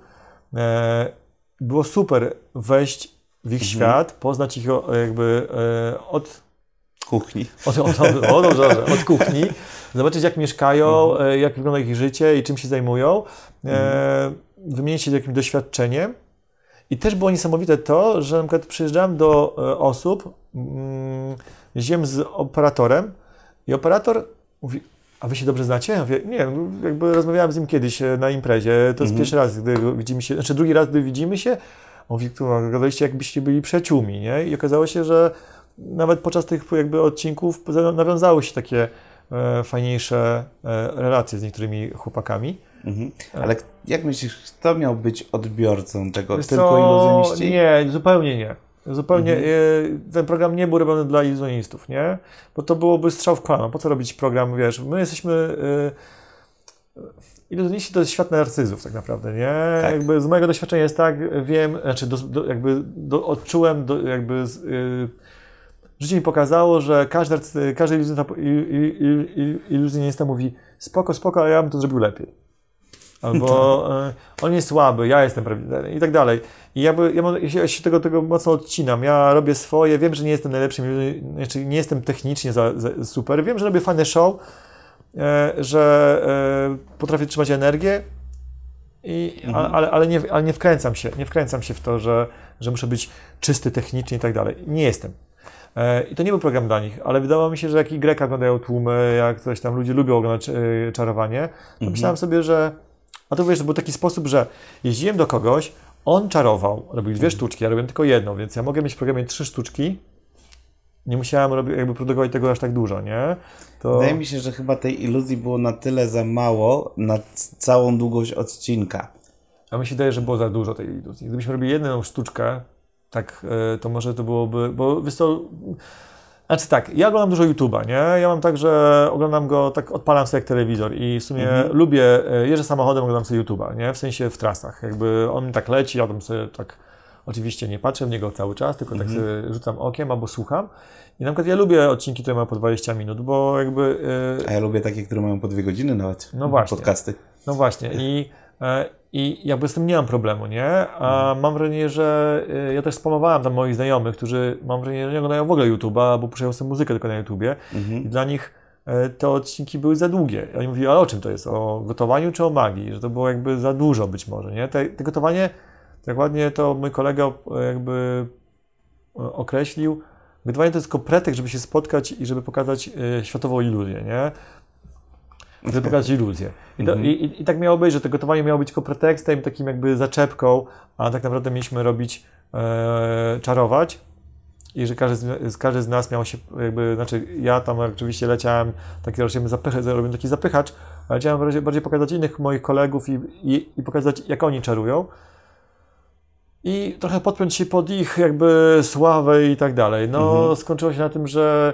E, było super wejść w ich mhm. świat, poznać ich jakby e, od kuchni. Od, od, od, od kuchni. Zobaczyć, jak mieszkają, mhm. jak wygląda ich życie i czym się zajmują. Mhm. wymienić się jakimś doświadczeniem. I też było niesamowite to, że na przykład przyjeżdżałem do osób, mm, ziem z operatorem i operator mówi, a wy się dobrze znacie? Ja mówię, nie, no, jakby rozmawiałem z nim kiedyś e, na imprezie, to jest mhm. pierwszy raz, gdy widzimy się, znaczy drugi raz, gdy widzimy się, on mówi, gadaliście jakbyście byli przyjaciółmi, nie? I okazało się, że nawet podczas tych jakby odcinków nawiązały się takie e, fajniejsze e, relacje z niektórymi chłopakami. Mhm. E. Ale jak myślisz, kto miał być odbiorcą tego Wiesz tylko iluzyniści? Nie, zupełnie nie. Zupełnie mhm. E, ten program nie był robiony dla iluzjonistów, nie? Bo to byłoby strzał w kolano. Po co robić program, wiesz? My jesteśmy. E, e, iluzjoniści to jest świat narcyzów tak naprawdę, nie? Tak. Jakby z mojego doświadczenia jest tak, wiem, znaczy do, do, jakby do, odczułem do, jakby życie mi pokazało, że każdy, każdy iluzjonista, iluzjonista mówi spoko, spoko, a ja bym to zrobił lepiej. Albo tak. on jest słaby, ja jestem prawidłowy i tak dalej. I ja, ja, ja, się tego, tego mocno odcinam. Ja robię swoje, wiem, że nie jestem najlepszym, znaczy nie jestem technicznie za, za super. Wiem, że robię fajny show, e, że e, potrafię trzymać energię, i, mhm. ale, ale, nie, ale nie wkręcam się, nie wkręcam się w to, że, że muszę być czysty technicznie i tak dalej. Nie jestem. E, I to nie był program dla nich, ale wydawało mi się, że jak i Greka oglądają tłumy, jak coś tam ludzie lubią oglądać e, czarowanie, to mhm. myślałem sobie, że. A to wiesz, to był taki sposób, że jeździłem do kogoś, on czarował, robił dwie sztuczki, ja robiłem tylko jedną, więc ja mogę mieć w programie trzy sztuczki. Nie musiałem robić, jakby produkować tego aż tak dużo, nie? To... Wydaje mi się, że chyba tej iluzji było na tyle za mało na całą długość odcinka. A mi się wydaje, że było za dużo tej iluzji. Gdybyśmy robili jedną sztuczkę, tak, e, to może to byłoby, bo wystąpił. Znaczy tak, ja oglądam dużo YouTube'a, nie? Ja mam tak, że oglądam go, tak odpalam sobie jak telewizor i w sumie mhm. lubię, e, jeżdżę samochodem, oglądam sobie YouTube'a, nie? W sensie w trasach, jakby on mi tak leci, ja tam sobie tak, oczywiście nie patrzę w niego cały czas, tylko tak mhm. tak sobie rzucam okiem albo słucham. I na przykład ja lubię odcinki, które mają po 20 minut, bo jakby... Yy... A ja lubię takie, które mają po dwie godziny nawet. No właśnie. Podcasty. No właśnie i... Yy, i jakby z tym nie mam problemu, nie? A mhm. mam wrażenie, że y, ja też spamowałem tam moich znajomych, którzy mam wrażenie, że nie oglądają w ogóle YouTube'a, bo puszczają sobie muzykę tylko na YouTubie. Mhm. I dla nich e, te odcinki były za długie. Oni mówili, ale o czym to jest? O gotowaniu czy o magii? Że to było jakby za dużo być może, nie? Te, te gotowanie, tak ładnie to mój kolega e, jakby e, określił, gotowanie to jest tylko pretekst, żeby się spotkać i żeby pokazać światową iluzję, nie? pokazać iluzję. I, to, i, mhm. i, I, tak miało być, że to gotowanie miało być tylko pretekstem, takim jakby zaczepką, a tak naprawdę mieliśmy robić, e, czarować i że każdy z, każdy z nas miał się jakby, znaczy ja tam oczywiście leciałem, taki robiłem, zrobiłem robiłem taki zapychacz, ale chciałem bardziej, bardziej pokazać innych moich kolegów i, i, i pokazać, jak oni czarują i trochę podpiąć się pod ich jakby sławę i tak dalej. No, mhm. skończyło się na tym, że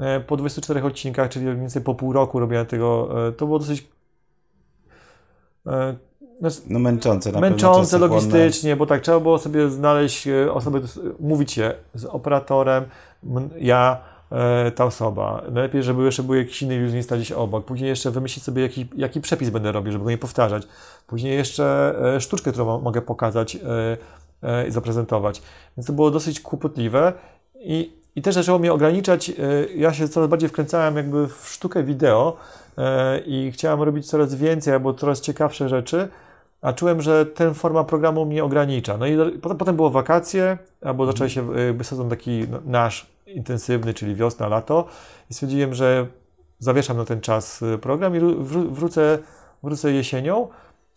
E, po 24 odcinkach, czyli mniej więcej po pół roku robienia tego, e, to było dosyć e, no, no męczące na Męczące logistycznie, bo tak, trzeba było sobie znaleźć osobę, mówić się z operatorem, ja, ta osoba. Najlepiej, żeby jeszcze był jakiś inny viewnista gdzieś obok. Później jeszcze wymyślić sobie, jaki, jaki przepis będę robił, żeby go nie powtarzać. Później jeszcze sztuczkę, którą mogę pokazać i zaprezentować. Więc to było dosyć kłopotliwe i i też zaczęło mnie ograniczać. E, ja się coraz bardziej wkręcałem jakby w sztukę wideo e, i chciałem robić coraz więcej albo coraz ciekawsze rzeczy, a czułem, że ten forma programu mnie ogranicza. No i potem było wakacje, albo mhm. zaczął się e, jakby sezon taki no, nasz intensywny, czyli wiosna, lato i stwierdziłem, że zawieszam na ten czas program i wrócę, wrócę jesienią,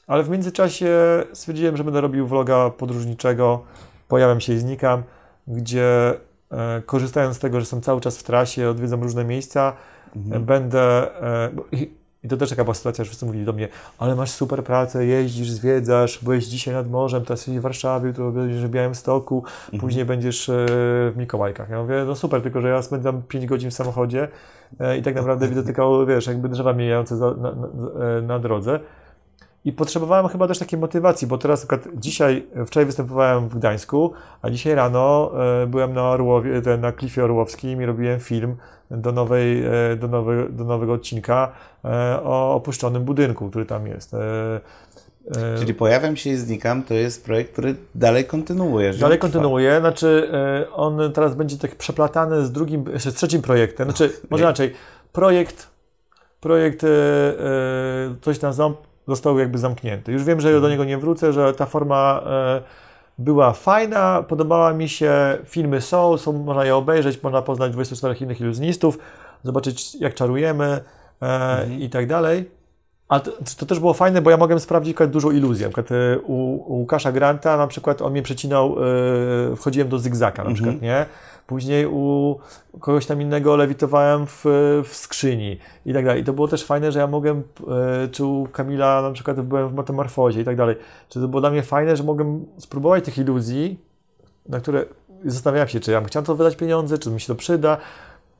ale w międzyczasie stwierdziłem, że będę robił vloga podróżniczego, pojawiam się i znikam, gdzie E, korzystając z tego, że jestem cały czas w trasie, odwiedzam różne miejsca, e, mhm. będę. E, I to też taka była sytuacja, że wszyscy mówili do mnie, ale masz super pracę, jeździsz, zwiedzasz, byłeś dzisiaj nad morzem, teraz jesteś w Warszawie, jutro będziesz w Białymstoku, mhm. później będziesz w Mikołajkach. Ja mówię, no super, tylko że ja spędzam 5 godzin w samochodzie i tak naprawdę widzę tylko, wiesz, jakby drzewa mijające na, na, na drodze. I potrzebowałem chyba też takiej motywacji, bo teraz na przykład, dzisiaj, e, wczoraj występowałem w Gdańsku, a dzisiaj rano e, byłem na, Orłowie, e, na Klifie Orłowskim i robiłem film do, nowej, do, nowy, do nowego odcinka o opuszczonym budynku, który tam jest. Czyli pojawiam się i znikam, to jest projekt, który dalej kontynuuje. Dalej kontynuuje, znaczy on teraz będzie tak przeplatany z drugim, z trzecim projektem, znaczy może inaczej, projekt, projekt, coś tam został jakby zamknięty. Już wiem, że do mhm. niego nie wrócę, że ta forma e, była fajna, podobała mi się, filmy są, są można je obejrzeć, można poznać 24 innych iluzjonistów, zobaczyć jak czarujemy e, mhm. i tak dalej. A to, to, też było fajne, bo ja mogłem sprawdzić dużą iluzję. Na e, u, u Łukasza Granta na przykład on mnie przecinał, yy, wchodziłem do zygzaka na mhm. przykład, mm -hmm. nie? Później u kogoś tam innego lewitowałem w, w skrzyni i tak dalej. I to było też fajne, że ja mogłem, e, czy u Kamila na przykład byłem w metamorfozie i tak dalej. Czy to było dla mnie fajne, że mogłem spróbować tych iluzji, na które zastanawiałem się, czy ja bym chciał to wydać pieniądze, czy mi się to przyda.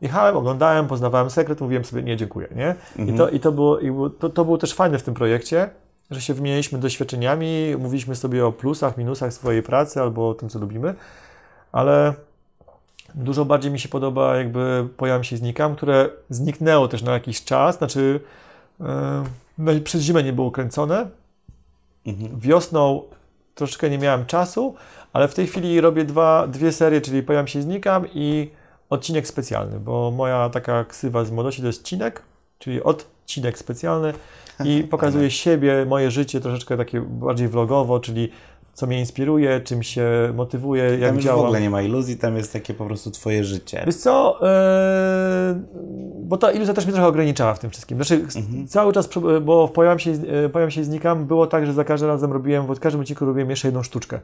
Jechałem, oglądałem, poznawałem sekret, mówiłem sobie nie, dziękuję, nie? Mhm. I, to, mhm. i, to, było, i było, to, to było też fajne w tym projekcie, że się wymieniliśmy doświadczeniami, mówiliśmy sobie o plusach, minusach swojej pracy albo o tym, co lubimy, ale Dużo bardziej mi się podoba, jakby pojawiam się znikam, które zniknęło też na jakiś czas, znaczy yy, przez zimę nie było kręcone. Mhm. Wiosną troszeczkę nie miałem czasu, ale w tej chwili robię dwa, dwie serie, czyli pojawiam się znikam i odcinek specjalny, bo moja taka ksywa z młodości to jest cinek, czyli odcinek specjalny i pokazuje siebie, moje życie troszeczkę takie bardziej vlogowo, czyli co mnie inspiruje, czym się motywuje, jak tam już w ogóle nie ma iluzji, tam jest takie po prostu twoje życie. Wiesz co, e, bo ta iluzja też mnie trochę ograniczała w tym wszystkim. Znaczy mhm. cały czas, bo pojawiam się, e, pojawiam się i znikam, było tak, że za każdym razem robiłem, w każdym odcinku robiłem jeszcze jedną sztuczkę.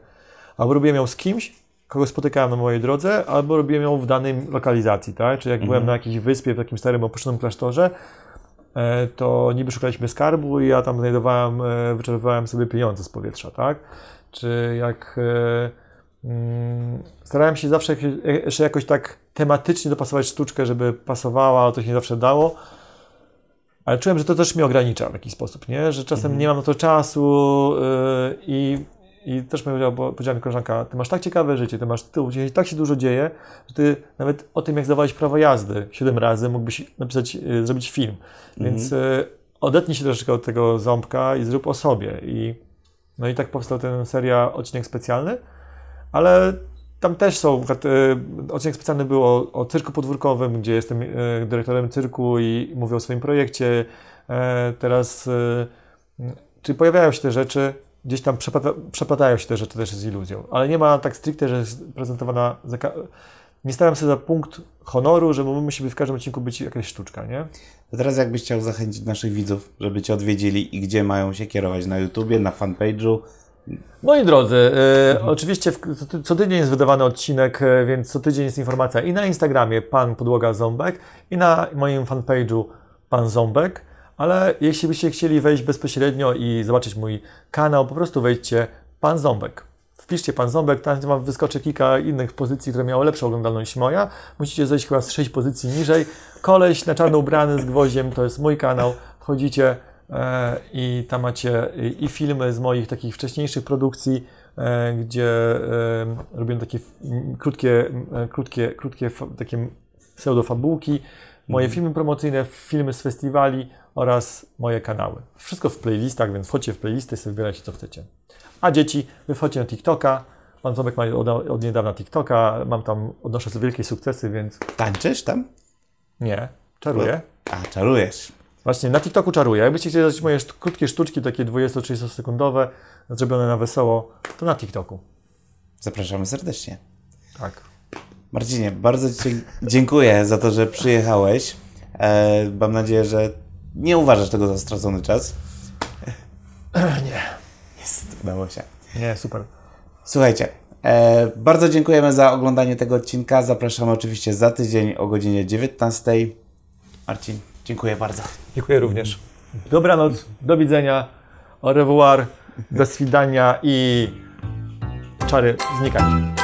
Albo robiłem ją z kimś, kogo spotykałem na mojej drodze, albo robiłem ją w danej lokalizacji, tak? Czyli jak mhm. byłem na jakiejś wyspie, w takim starym opuszczonym klasztorze, e, to niby szukaliśmy skarbu i ja tam znajdowałem, wyczerpywałem sobie pieniądze z powietrza, tak? czy jak e, mm, starałem się zawsze e, jeszcze jakoś tak tematycznie dopasować sztuczkę, żeby pasowała, ale to się nie zawsze dało. Ale czułem, że to też mnie ogranicza w jakiś sposób, nie? że czasem mhm. nie mam na to czasu e, i, i też powiedziała, bo, powiedziała mi koleżanka, ty masz tak ciekawe życie, ty masz tu, tak się dużo dzieje, że ty nawet o tym, jak zdawałeś prawo jazdy siedem razy, mógłbyś napisać, zrobić film. Mhm. Więc odetnij się troszeczkę od tego ząbka i zrób o sobie. I no i tak powstał ten seria odcinek specjalny, ale tam też są, y, odcinek specjalny był o, o cyrku podwórkowym, gdzie jestem y, dyrektorem cyrku i mówię o swoim projekcie. E, teraz, y, czy pojawiają się te rzeczy, gdzieś tam przepadają się te rzeczy też z iluzją, ale nie ma tak stricte, że jest prezentowana nie staram się za punkt honoru, że my w każdym odcinku być jakaś sztuczka, nie? To teraz jakbyś chciał zachęcić naszych widzów, żeby cię odwiedzili i gdzie mają się kierować? Na YouTubie, na fanpage'u? Moi drodzy, e, oczywiście w, co, co tydzień jest wydawany odcinek, e, więc co tydzień jest informacja i na Instagramie pan podłoga Ząbek i na moim fanpage'u pan Ząbek, ale jeśli byście chcieli wejść bezpośrednio i zobaczyć mój kanał, po prostu wejdźcie pan Ząbek wpiszcie pan Ząbek, tam wam wyskoczy kilka innych pozycji, które miały lepszą oglądalność moja. Musicie zejść chyba z 6 pozycji niżej. Koleś na czarno ubrany z gwoździem, to jest mój kanał. Wchodzicie e, i tam macie i filmy z moich takich wcześniejszych produkcji, e, gdzie e, robiłem takie krótkie, krótkie, krótkie takie pseudofabułki, moje mhm. filmy promocyjne, filmy z festiwali oraz moje kanały. Wszystko w playlistach, więc wchodźcie w playlisty i sobie wybieracie co chcecie. A dzieci, wychodźcie na TikToka. Pan Tomek ma od, od niedawna TikToka. Mam tam, odnoszę sobie wielkie sukcesy, więc... Tańczysz tam? Nie, czaruję. A, czarujesz. Właśnie, na TikToku czaruję. Jakbyście chcieli zobaczyć moje krótkie sztuczki, takie 20-30 sekundowe, zrobione na wesoło, to na TikToku. Zapraszamy serdecznie. Tak. Marcinie, bardzo Ci dziękuję za to, że przyjechałeś. E, mam nadzieję, że nie uważasz tego za stracony czas. Nie. Jest, udało się. Nie, super. Słuchajcie, e, bardzo dziękujemy za oglądanie tego odcinka. Zapraszamy oczywiście za tydzień o godzinie 19. Marcin, dziękuję bardzo. Dziękuję również. Dobranoc, do widzenia, au revoir, do swidania i czary znikać.